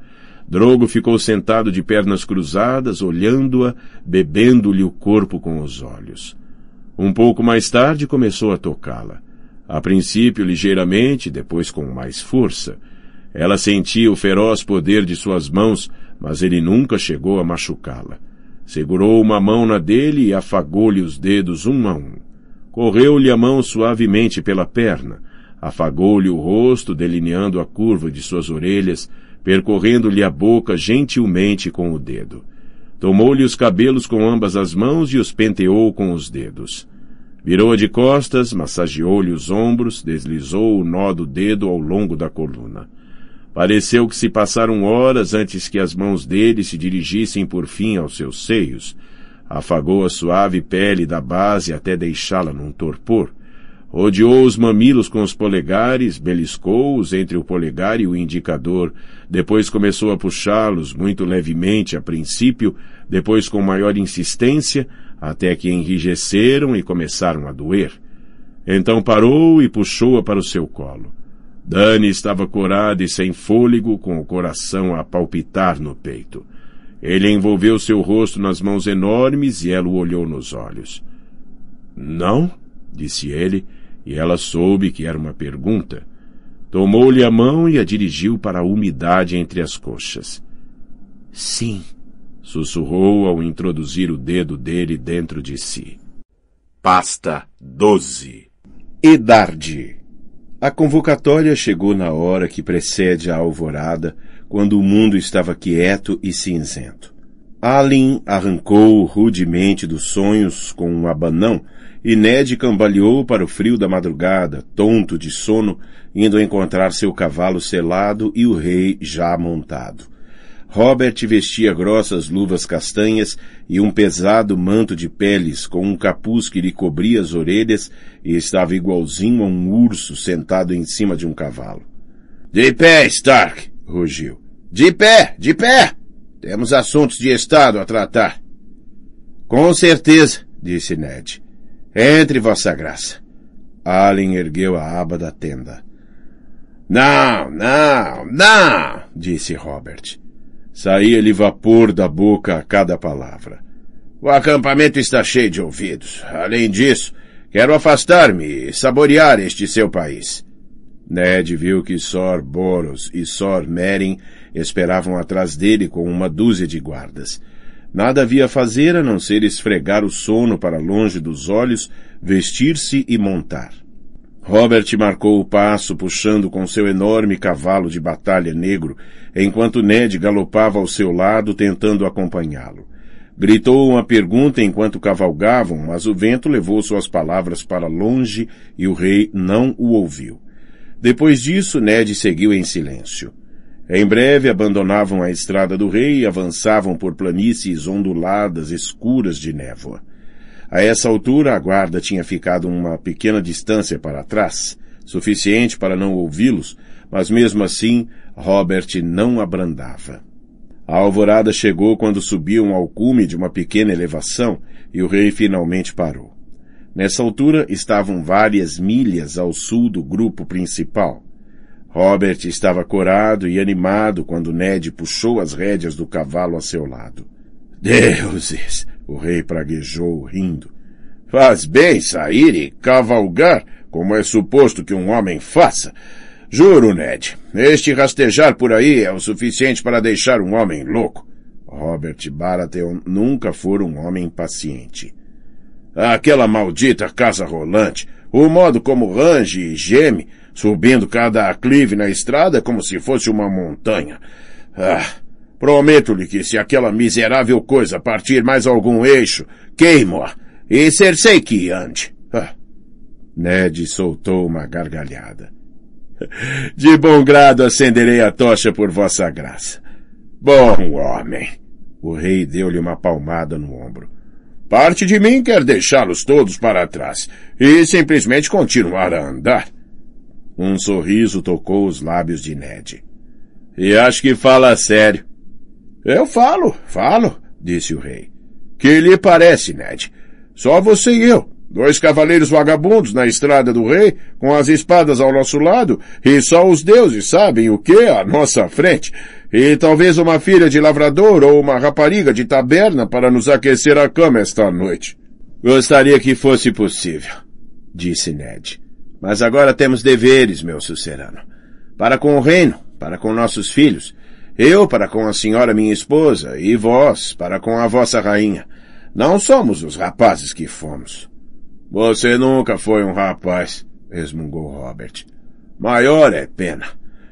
Drogo ficou sentado de pernas cruzadas, olhando-a, bebendo-lhe o corpo com os olhos. Um pouco mais tarde começou a tocá-la. A princípio ligeiramente, depois com mais força. Ela sentia o feroz poder de suas mãos, mas ele nunca chegou a machucá-la. Segurou uma mão na dele e afagou-lhe os dedos um a um. Correu-lhe a mão suavemente pela perna, afagou-lhe o rosto, delineando a curva de suas orelhas, percorrendo-lhe a boca gentilmente com o dedo. Tomou-lhe os cabelos com ambas as mãos e os penteou com os dedos. Virou-a de costas, massageou-lhe os ombros, deslizou o nó do dedo ao longo da coluna. Pareceu que se passaram horas antes que as mãos dele se dirigissem por fim aos seus seios. Afagou a suave pele da base até deixá-la num torpor. Rodeou os mamilos com os polegares, beliscou-os entre o polegar e o indicador. Depois começou a puxá-los muito levemente a princípio, depois com maior insistência, até que enrijeceram e começaram a doer. Então parou e puxou-a para o seu colo. Dani estava corada e sem fôlego, com o coração a palpitar no peito. Ele envolveu seu rosto nas mãos enormes e ela o olhou nos olhos. Não? disse ele, e ela soube que era uma pergunta. Tomou-lhe a mão e a dirigiu para a umidade entre as coxas. Sim, sussurrou ao introduzir o dedo dele dentro de si. Pasta 12. Edarde. A convocatória chegou na hora que precede a alvorada, quando o mundo estava quieto e cinzento. Alin arrancou rudemente dos sonhos com um abanão e Ned cambaleou para o frio da madrugada, tonto de sono, indo encontrar seu cavalo selado e o rei já montado. Robert vestia grossas luvas castanhas e um pesado manto de peles com um capuz que lhe cobria as orelhas e estava igualzinho a um urso sentado em cima de um cavalo. De pé, Stark! rugiu. De pé, de pé! Temos assuntos de Estado a tratar. Com certeza, disse Ned. Entre, Vossa Graça. Allen ergueu a aba da tenda. Não, não, não, disse Robert. Saía-lhe vapor da boca a cada palavra. O acampamento está cheio de ouvidos. Além disso, quero afastar-me e saborear este seu país. Ned viu que Sor Boros e Sor Merin esperavam atrás dele com uma dúzia de guardas. Nada havia a fazer a não ser esfregar o sono para longe dos olhos, vestir-se e montar. Robert marcou o passo puxando com seu enorme cavalo de batalha negro, enquanto Ned galopava ao seu lado tentando acompanhá-lo. Gritou uma pergunta enquanto cavalgavam, mas o vento levou suas palavras para longe e o rei não o ouviu. Depois disso, Ned seguiu em silêncio. Em breve abandonavam a estrada do rei e avançavam por planícies onduladas escuras de névoa. A essa altura, a guarda tinha ficado uma pequena distância para trás, suficiente para não ouvi-los, mas mesmo assim, Robert não abrandava. A alvorada chegou quando subiam ao cume de uma pequena elevação e o rei finalmente parou. Nessa altura estavam várias milhas ao sul do grupo principal. Robert estava corado e animado quando Ned puxou as rédeas do cavalo a seu lado. Deuses! O rei praguejou, rindo. Faz bem sair e cavalgar, como é suposto que um homem faça. Juro, Ned, este rastejar por aí é o suficiente para deixar um homem louco. Robert Baratheon nunca for um homem paciente. Aquela maldita casa rolante, o modo como range e geme, subindo cada aclive na estrada como se fosse uma montanha. Ah, Prometo-lhe que se aquela miserável coisa partir mais algum eixo, queimo-a e cercei que ande. Ah. Ned soltou uma gargalhada. De bom grado acenderei a tocha por vossa graça. Bom homem! O rei deu-lhe uma palmada no ombro. Parte de mim quer deixá-los todos para trás e simplesmente continuar a andar. Um sorriso tocou os lábios de Ned. E acho que fala sério. Eu falo, falo, disse o rei. Que lhe parece, Ned? Só você e eu. Dois cavaleiros vagabundos na estrada do rei, com as espadas ao nosso lado, e só os deuses sabem o que é à nossa frente. E talvez uma filha de lavrador ou uma rapariga de taberna para nos aquecer a cama esta noite. Gostaria que fosse possível, disse Ned. Mas agora temos deveres, meu sucerano. Para com o reino, para com nossos filhos, eu para com a senhora minha esposa, e vós para com a vossa rainha. Não somos os rapazes que fomos. Você nunca foi um rapaz, resmungou Robert. Maior é pena.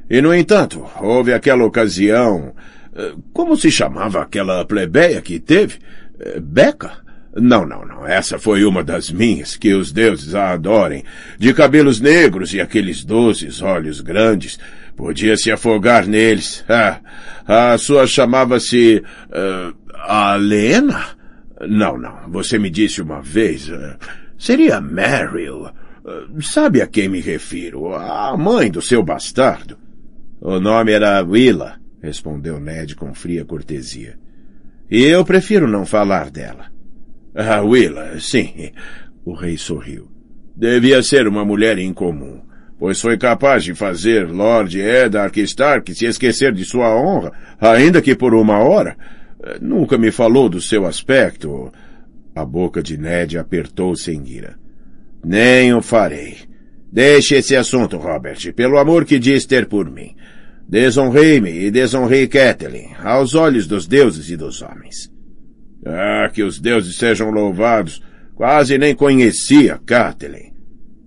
E no entanto, houve aquela ocasião. Eh, como se chamava aquela plebeia que teve? Eh, Beca? Não, não, não. Essa foi uma das minhas, que os deuses a adorem. De cabelos negros e aqueles doces olhos grandes, Podia se afogar neles. <laughs> Ah, a sua chamava-se... Uh, ah, a Lena? Não, não. Você me disse uma vez. Uh, seria Meryl. Uh, sabe a quem me refiro? A mãe do seu bastardo. O nome era Willa, respondeu Ned com fria cortesia. E eu prefiro não falar dela. Ah, Willa, sim. O rei sorriu. Devia ser uma mulher incomum pois foi capaz de fazer Lord Edark Stark se esquecer de sua honra, ainda que por uma hora. Eh, nunca me falou do seu aspecto. A boca de Ned apertou-se em ira. Nem o farei. Deixe esse assunto, Robert, pelo amor que diz ter por mim. Desonrei-me e desonrei Catelyn, aos olhos dos deuses e dos homens. Ah, que os deuses sejam louvados! Quase nem conhecia Catelyn.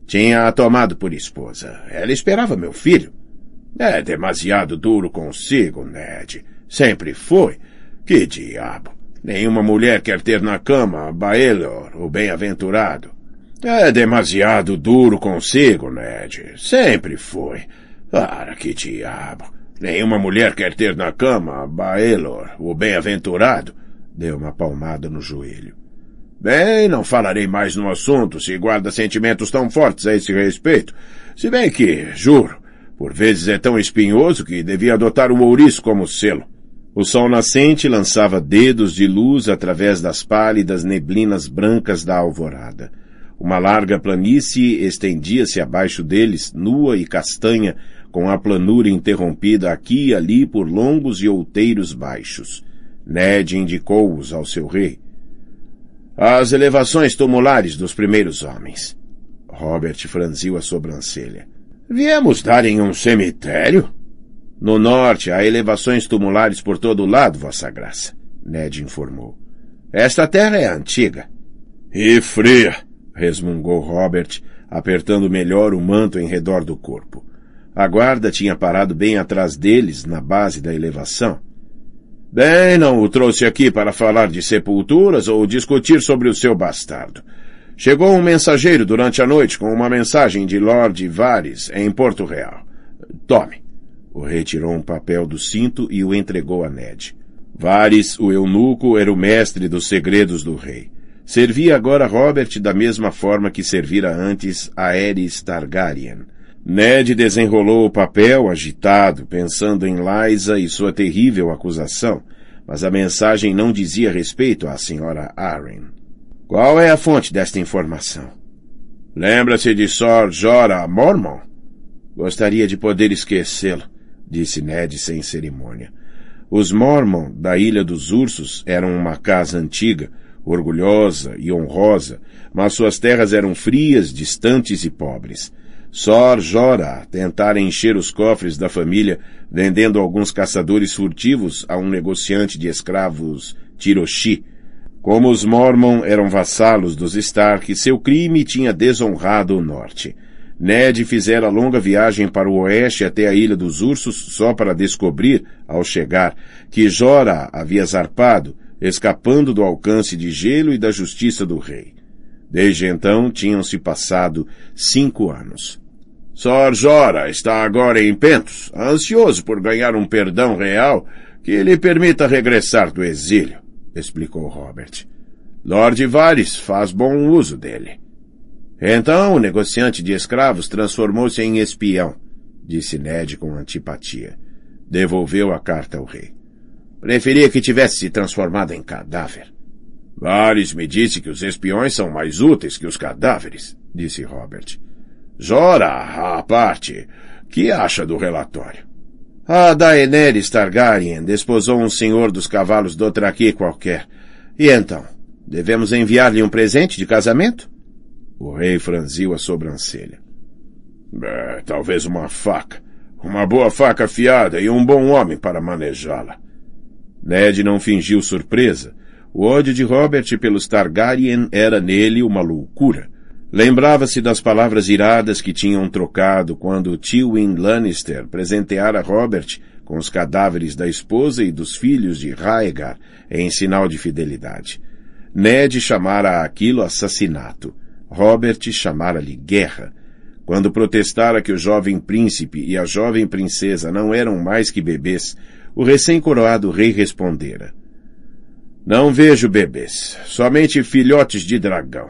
Tinha a tomado por esposa. Ela esperava meu filho. É demasiado duro consigo, Ned. Sempre foi. Que diabo! Nenhuma mulher quer ter na cama Baelor, o bem-aventurado. É demasiado duro consigo, Ned. Sempre foi. Para que diabo! Nenhuma mulher quer ter na cama Baelor, o bem-aventurado. Deu uma palmada no joelho. Bem, não falarei mais no assunto se guarda sentimentos tão fortes a esse respeito. Se bem que, juro, por vezes é tão espinhoso que devia adotar o ouriço como selo. O sol nascente lançava dedos de luz através das pálidas neblinas brancas da alvorada. Uma larga planície estendia-se abaixo deles, nua e castanha, com a planura interrompida aqui e ali por longos e outeiros baixos. Ned indicou-os ao seu rei. As elevações tumulares dos primeiros homens. Robert franziu a sobrancelha. Viemos dar em um cemitério? No norte há elevações tumulares por todo lado, Vossa Graça, Ned informou. Esta terra é antiga. E fria, resmungou Robert, apertando melhor o manto em redor do corpo. A guarda tinha parado bem atrás deles, na base da elevação, Bem, não o trouxe aqui para falar de sepulturas ou discutir sobre o seu bastardo. Chegou um mensageiro durante a noite com uma mensagem de Lord Vares em Porto Real. Tome. O rei tirou um papel do cinto e o entregou a Ned. Vares, o eunuco, era o mestre dos segredos do rei. Servia agora Robert da mesma forma que servira antes a Eris Targaryen, Ned desenrolou o papel, agitado, pensando em Liza e sua terrível acusação, mas a mensagem não dizia respeito à senhora Arryn. Qual é a fonte desta informação? Lembra-se de Sor Jora Mormon? Gostaria de poder esquecê-lo, disse Ned sem cerimônia. Os Mormon da Ilha dos Ursos eram uma casa antiga, orgulhosa e honrosa, mas suas terras eram frias, distantes e pobres. Sor Jora tentara encher os cofres da família, vendendo alguns caçadores furtivos a um negociante de escravos Tiroshi. Como os Mormon eram vassalos dos Stark, seu crime tinha desonrado o norte. Ned fizera longa viagem para o oeste até a Ilha dos Ursos só para descobrir, ao chegar, que Jora havia zarpado, escapando do alcance de gelo e da justiça do rei. Desde então tinham se passado cinco anos. Sor Jora está agora em Pentos, ansioso por ganhar um perdão real que lhe permita regressar do exílio, explicou Robert. Lord Varys faz bom uso dele. Então o negociante de escravos transformou-se em espião, disse Ned com antipatia. Devolveu a carta ao rei. Preferia que tivesse se transformado em cadáver. Varys me disse que os espiões são mais úteis que os cadáveres, disse Robert. Jora, à parte, que acha do relatório? A Daenerys Targaryen desposou um senhor dos cavalos do Traqui qualquer. E então, devemos enviar-lhe um presente de casamento? O rei franziu a sobrancelha. É, talvez uma faca. Uma boa faca afiada e um bom homem para manejá-la. Ned não fingiu surpresa. O ódio de Robert pelos Targaryen era nele uma loucura. Lembrava-se das palavras iradas que tinham trocado quando Tywin Lannister presenteara Robert com os cadáveres da esposa e dos filhos de Raegar em sinal de fidelidade. Ned chamara aquilo assassinato. Robert chamara-lhe guerra. Quando protestara que o jovem príncipe e a jovem princesa não eram mais que bebês, o recém-coroado rei respondera. Não vejo bebês, somente filhotes de dragão.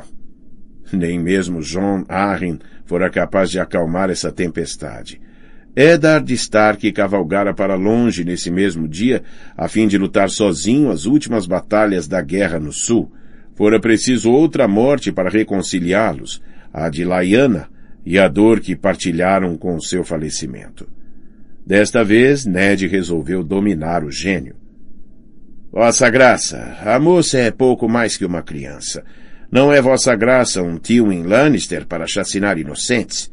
Nem mesmo John Arryn fora capaz de acalmar essa tempestade. Eddard Stark cavalgara para longe nesse mesmo dia, a fim de lutar sozinho as últimas batalhas da guerra no sul. Fora preciso outra morte para reconciliá-los, a de Laiana e a dor que partilharam com seu falecimento. Desta vez, Ned resolveu dominar o gênio. Vossa Graça, a moça é pouco mais que uma criança. Não é vossa graça um Tywin Lannister para chacinar inocentes?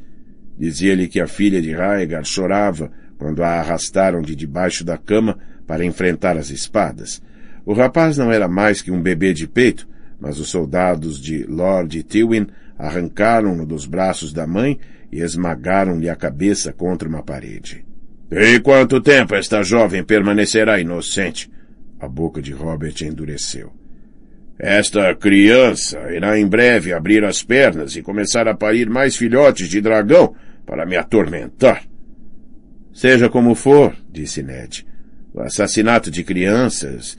Dizia-lhe que a filha de Raegar chorava quando a arrastaram de debaixo da cama para enfrentar as espadas. O rapaz não era mais que um bebê de peito, mas os soldados de Lord Tywin arrancaram-no dos braços da mãe e esmagaram-lhe a cabeça contra uma parede. E quanto tempo esta jovem permanecerá inocente? A boca de Robert endureceu. Esta criança irá em breve abrir as pernas e começar a parir mais filhotes de dragão para me atormentar. Seja como for, disse Ned, o assassinato de crianças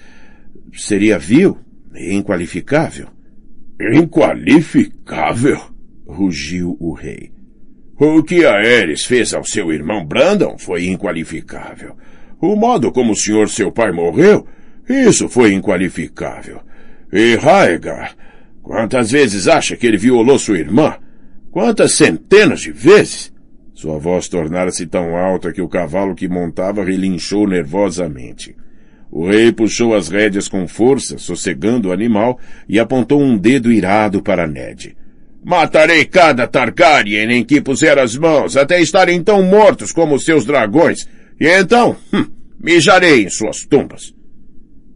seria vil e inqualificável. Inqualificável? rugiu o rei. O que a Ares fez ao seu irmão Brandon foi inqualificável. O modo como o senhor seu pai morreu, isso foi inqualificável. E Raegar, quantas vezes acha que ele violou sua irmã? Quantas centenas de vezes? Sua voz tornara-se tão alta que o cavalo que montava relinchou nervosamente. O rei puxou as rédeas com força, sossegando o animal, e apontou um dedo irado para Ned. Matarei cada Targaryen em que puser as mãos, até estarem tão mortos como seus dragões, e então, hum, mijarei em suas tumbas.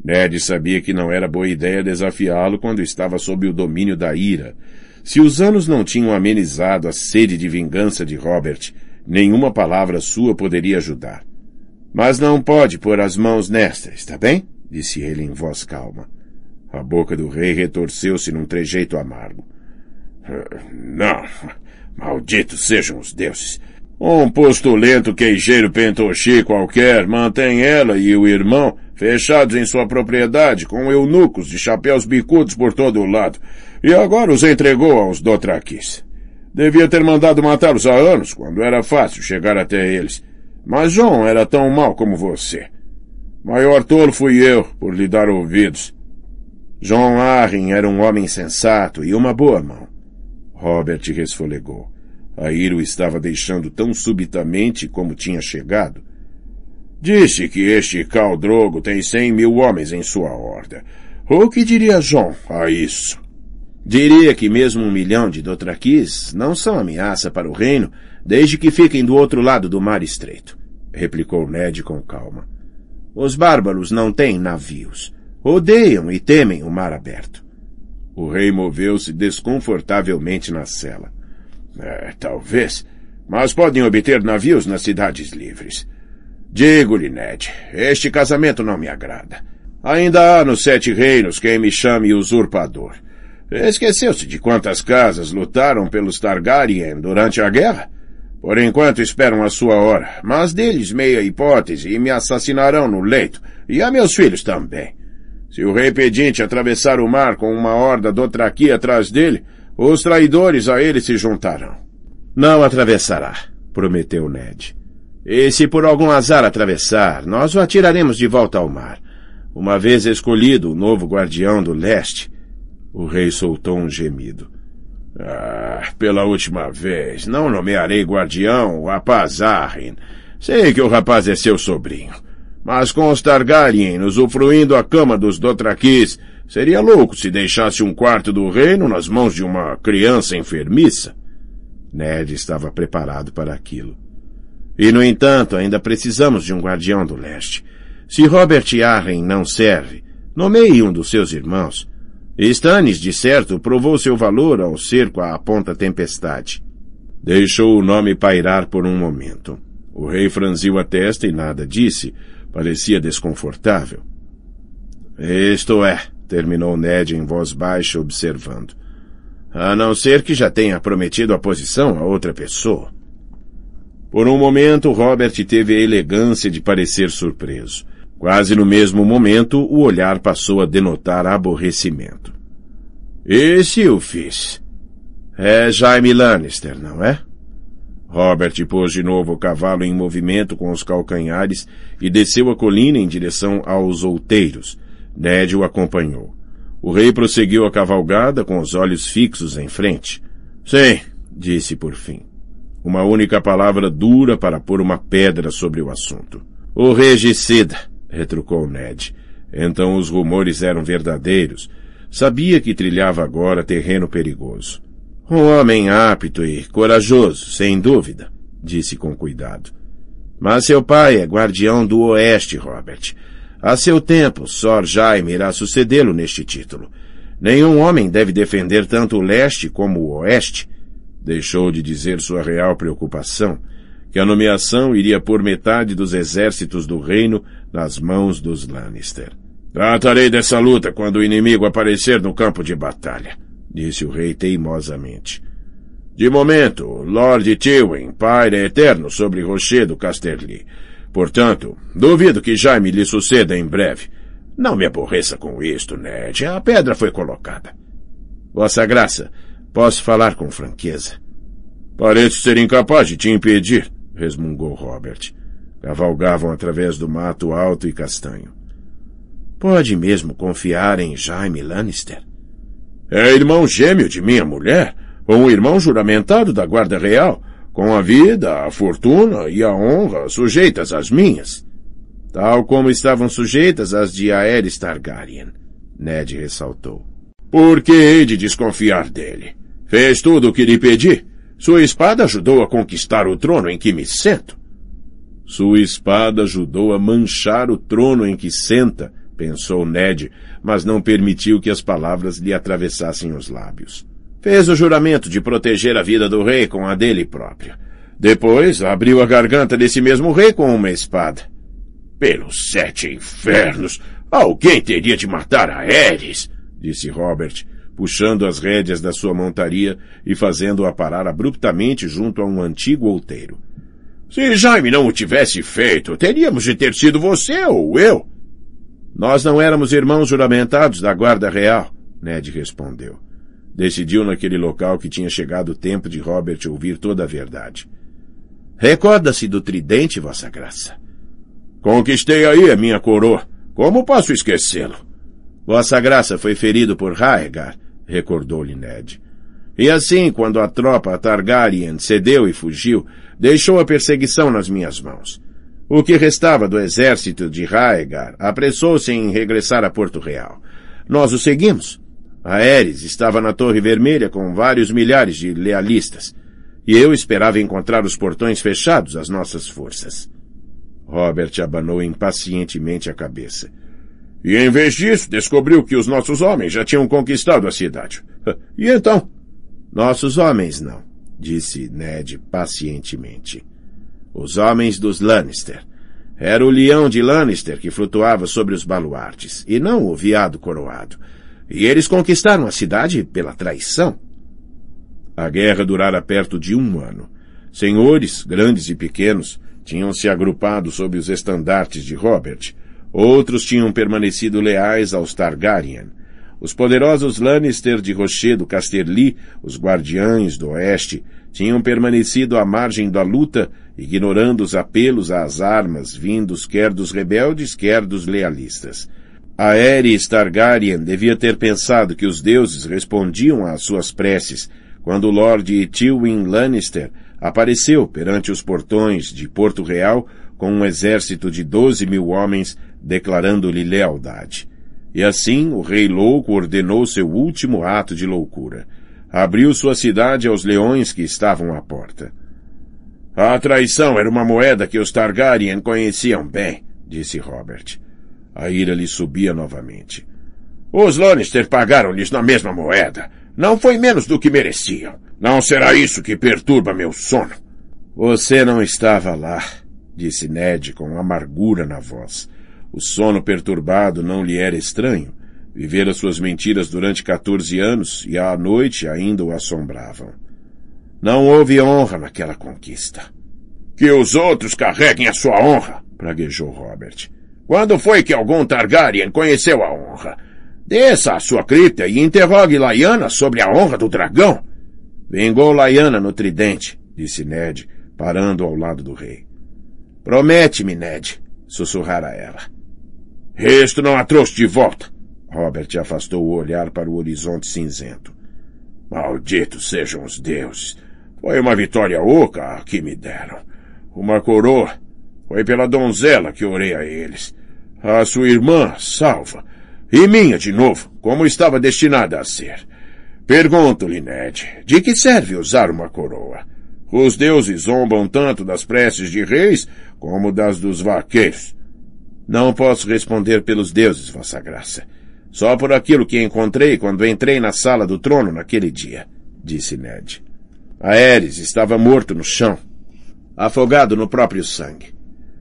Ned sabia que não era boa ideia desafiá-lo quando estava sob o domínio da ira. Se os anos não tinham amenizado a sede de vingança de Robert, nenhuma palavra sua poderia ajudar. Mas não pode pôr as mãos nesta, está bem? disse ele em voz calma. A boca do rei retorceu-se num trejeito amargo. <laughs> Não, malditos sejam os deuses. Um postulento queijeiro pentoxi qualquer mantém ela e o irmão fechados em sua propriedade com eunucos de chapéus bicudos por todo o lado, e agora os entregou aos dotraquis. Devia ter mandado matá-los há anos, quando era fácil chegar até eles. Mas João era tão mau como você. Maior tolo fui eu por lhe dar ouvidos. João Arryn era um homem sensato e uma boa mão. Robert resfolegou. Airo estava deixando tão subitamente como tinha chegado. Disse que este Caldrogo tem cem mil homens em sua horda. O que diria John a isso? Diria que mesmo um milhão de Dotraquis não são ameaça para o reino, desde que fiquem do outro lado do mar estreito, replicou Ned com calma. Os bárbaros não têm navios. Odeiam e temem o mar aberto. O rei moveu-se desconfortavelmente na cela. É, talvez. Mas podem obter navios nas cidades livres. Digo-lhe, Ned, este casamento não me agrada. Ainda há nos Sete Reinos quem me chame usurpador. Esqueceu-se de quantas casas lutaram pelos Targaryen durante a guerra? Por enquanto esperam a sua hora, mas deles meia hipótese e me assassinarão no leito, e a meus filhos também. Se o rei pedinte atravessar o mar com uma horda aqui atrás dele, os traidores a ele se juntarão. Não atravessará, prometeu Ned. E se por algum azar atravessar, nós o atiraremos de volta ao mar. Uma vez escolhido o novo guardião do leste, o rei soltou um gemido. Ah, pela última vez, não nomearei guardião o rapaz Arryn. Sei que o rapaz é seu sobrinho. Mas com os Targaryen usufruindo a cama dos Dothrakis, Seria louco se deixasse um quarto do reino nas mãos de uma criança enfermiça. Ned estava preparado para aquilo. E, no entanto, ainda precisamos de um guardião do leste. Se Robert Arryn não serve, nomeie um dos seus irmãos. Stannis, de certo, provou seu valor ao ser com a ponta tempestade. Deixou o nome pairar por um momento. O rei franziu a testa e nada disse. Parecia desconfortável. Isto é, terminou Ned em voz baixa, observando. A não ser que já tenha prometido a posição a outra pessoa. Por um momento, Robert teve a elegância de parecer surpreso. Quase no mesmo momento, o olhar passou a denotar aborrecimento. Esse eu fiz. É Jaime Lannister, não é? Robert pôs de novo o cavalo em movimento com os calcanhares e desceu a colina em direção aos outeiros, Ned o acompanhou. O rei prosseguiu a cavalgada com os olhos fixos em frente. Sim, disse por fim. Uma única palavra dura para pôr uma pedra sobre o assunto. O regicida, retrucou Ned. Então os rumores eram verdadeiros. Sabia que trilhava agora terreno perigoso. Um homem apto e corajoso, sem dúvida, disse com cuidado. Mas seu pai é guardião do Oeste, Robert. A seu tempo, Sor Jaime irá sucedê-lo neste título. Nenhum homem deve defender tanto o leste como o oeste. Deixou de dizer sua real preocupação, que a nomeação iria por metade dos exércitos do reino nas mãos dos Lannister. Tratarei dessa luta quando o inimigo aparecer no campo de batalha, disse o rei teimosamente. De momento, Lord Tywin paira eterno sobre Rochedo Casterly Portanto, duvido que Jaime lhe suceda em breve. Não me aborreça com isto, Ned. A pedra foi colocada. Vossa Graça, posso falar com franqueza. Parece ser incapaz de te impedir, resmungou Robert. Cavalgavam através do mato alto e castanho. Pode mesmo confiar em Jaime Lannister? É irmão gêmeo de minha mulher, ou um irmão juramentado da Guarda Real, com a vida, a fortuna e a honra sujeitas às minhas, tal como estavam sujeitas às de Aerys Targaryen, Ned ressaltou. Por que hei de desconfiar dele? Fez tudo o que lhe pedi. Sua espada ajudou a conquistar o trono em que me sento. Sua espada ajudou a manchar o trono em que senta, pensou Ned, mas não permitiu que as palavras lhe atravessassem os lábios. Fez o juramento de proteger a vida do rei com a dele próprio. Depois, abriu a garganta desse mesmo rei com uma espada. Pelos sete infernos! Alguém teria de matar a Ares! disse Robert, puxando as rédeas da sua montaria e fazendo-a parar abruptamente junto a um antigo outeiro. Se Jaime não o tivesse feito, teríamos de ter sido você ou eu. Nós não éramos irmãos juramentados da Guarda Real, Ned respondeu. Decidiu naquele local que tinha chegado o tempo de Robert ouvir toda a verdade. Recorda-se do tridente, Vossa Graça. Conquistei aí a minha coroa. Como posso esquecê-lo? Vossa Graça foi ferido por Raegar, recordou-lhe Ned. E assim, quando a tropa Targaryen cedeu e fugiu, deixou a perseguição nas minhas mãos. O que restava do exército de Raegar apressou-se em regressar a Porto Real. Nós o seguimos. Aéres estava na Torre Vermelha com vários milhares de lealistas, e eu esperava encontrar os portões fechados às nossas forças. Robert abanou impacientemente a cabeça. E em vez disso, descobriu que os nossos homens já tinham conquistado a cidade. <laughs> E então? Nossos homens não, disse Ned pacientemente. Os homens dos Lannister. Era o leão de Lannister que flutuava sobre os baluartes, e não o viado coroado. E eles conquistaram a cidade pela traição. A guerra durara perto de um ano. Senhores, grandes e pequenos, tinham se agrupado sob os estandartes de Robert. Outros tinham permanecido leais aos Targaryen. Os poderosos Lannister de Rochedo Casterly, os Guardiães do Oeste, tinham permanecido à margem da luta, ignorando os apelos às armas vindos quer dos rebeldes, quer dos lealistas. Aerys Targaryen devia ter pensado que os deuses respondiam às suas preces quando o Lord Tywin Lannister apareceu perante os portões de Porto Real com um exército de 12 mil homens declarando-lhe lealdade. E assim o rei louco ordenou seu último ato de loucura. Abriu sua cidade aos leões que estavam à porta. A traição era uma moeda que os Targaryen conheciam bem, disse Robert. A ira lhe subia novamente. Os Lannister pagaram-lhes na mesma moeda. Não foi menos do que mereciam. Não será isso que perturba meu sono. Você não estava lá, disse Ned com amargura na voz. O sono perturbado não lhe era estranho. Vivera suas mentiras durante 14 anos e à noite ainda o assombravam. Não houve honra naquela conquista. Que os outros carreguem a sua honra, praguejou Robert. Quando foi que algum Targaryen conheceu a honra? Desça à sua cripta e interrogue Laiana sobre a honra do dragão. Vingou Laiana no tridente, disse Ned, parando ao lado do rei. Promete-me, Ned, sussurrara ela. Isto não a trouxe de volta. Robert afastou o olhar para o horizonte cinzento. Malditos sejam os deuses. Foi uma vitória oca que me deram. Uma coroa foi pela donzela que orei a eles. A sua irmã, salva. E minha, de novo, como estava destinada a ser. Pergunto-lhe, Ned, de que serve usar uma coroa? Os deuses zombam tanto das preces de reis como das dos vaqueiros. Não posso responder pelos deuses, Vossa Graça. Só por aquilo que encontrei quando entrei na sala do trono naquele dia, disse Ned. Aéres estava morto no chão, afogado no próprio sangue.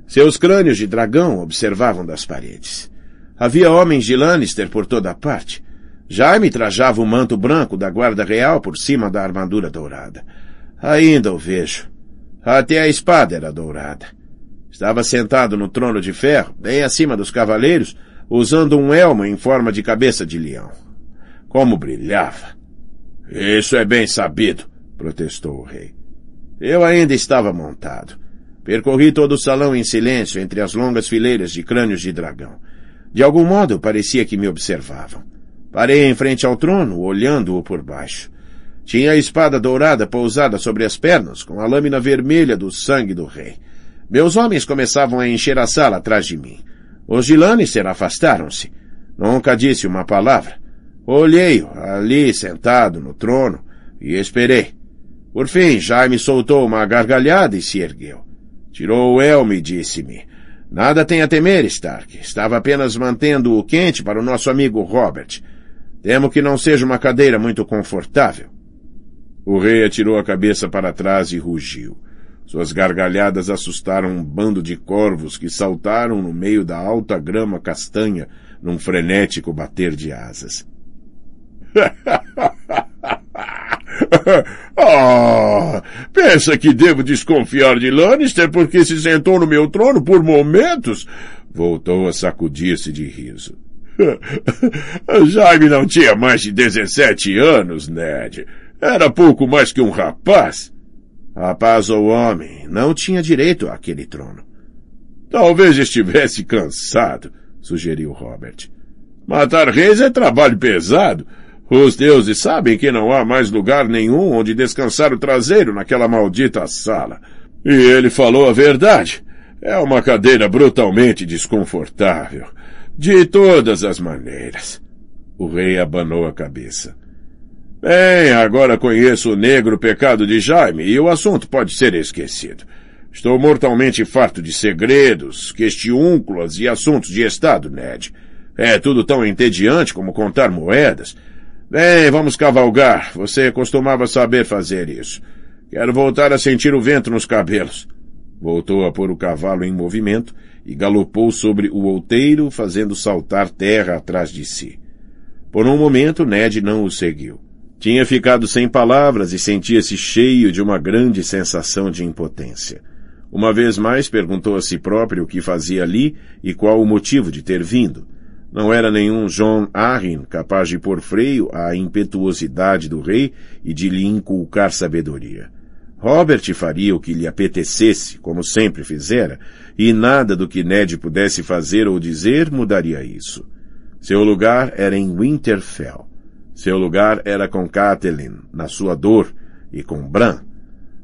Seus crânios de dragão observavam das paredes. Havia homens de Lannister por toda a parte. Jaime trajava o manto branco da guarda real por cima da armadura dourada. Ainda o vejo. Até a espada era dourada. Estava sentado no trono de ferro, bem acima dos cavaleiros, usando um elmo em forma de cabeça de leão. Como brilhava! Isso é bem sabido, protestou o rei. Eu ainda estava montado. Percorri todo o salão em silêncio entre as longas fileiras de crânios de dragão. De algum modo, parecia que me observavam. Parei em frente ao trono, olhando-o por baixo. Tinha a espada dourada pousada sobre as pernas, com a lâmina vermelha do sangue do rei. Meus homens começavam a encher a sala atrás de mim. Os se afastaram-se. Nunca disse uma palavra. Olhei-o, ali sentado no trono, e esperei. Por fim, Jaime soltou uma gargalhada e se ergueu. Tirou o elmo e disse-me: Nada tem a temer, Stark. Estava apenas mantendo-o quente para o nosso amigo Robert. Temo que não seja uma cadeira muito confortável. O rei atirou a cabeça para trás e rugiu. Suas gargalhadas assustaram um bando de corvos que saltaram no meio da alta grama castanha num frenético bater de asas. <laughs> <laughs> Ah, pensa que devo desconfiar de Lannister porque se sentou no meu trono por momentos? Voltou a sacudir-se de riso. <laughs> Jaime não tinha mais de dezessete anos, Ned. Era pouco mais que um rapaz. Rapaz ou homem, não tinha direito àquele trono. Talvez estivesse cansado, sugeriu Robert. Matar reis é trabalho pesado. Os deuses sabem que não há mais lugar nenhum onde descansar o traseiro naquela maldita sala. E ele falou a verdade. É uma cadeira brutalmente desconfortável. De todas as maneiras. O rei abanou a cabeça. Bem, agora conheço o negro pecado de Jaime e o assunto pode ser esquecido. Estou mortalmente farto de segredos, questiúnculas e assuntos de Estado, Ned. É tudo tão entediante como contar moedas. Bem, vamos cavalgar. Você costumava saber fazer isso. Quero voltar a sentir o vento nos cabelos. Voltou a pôr o cavalo em movimento e galopou sobre o outeiro, fazendo saltar terra atrás de si. Por um momento, Ned não o seguiu. Tinha ficado sem palavras e sentia-se cheio de uma grande sensação de impotência. Uma vez mais perguntou a si próprio o que fazia ali e qual o motivo de ter vindo. Não era nenhum John Arryn capaz de pôr freio à impetuosidade do rei e de lhe inculcar sabedoria. Robert faria o que lhe apetecesse, como sempre fizera, e nada do que Ned pudesse fazer ou dizer mudaria isso. Seu lugar era em Winterfell. Seu lugar era com Catelyn, na sua dor, e com Bran.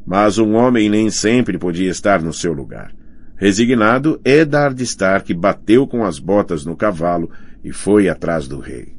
Mas um homem nem sempre podia estar no seu lugar. Resignado, Edard Stark bateu com as botas no cavalo e foi atrás do rei.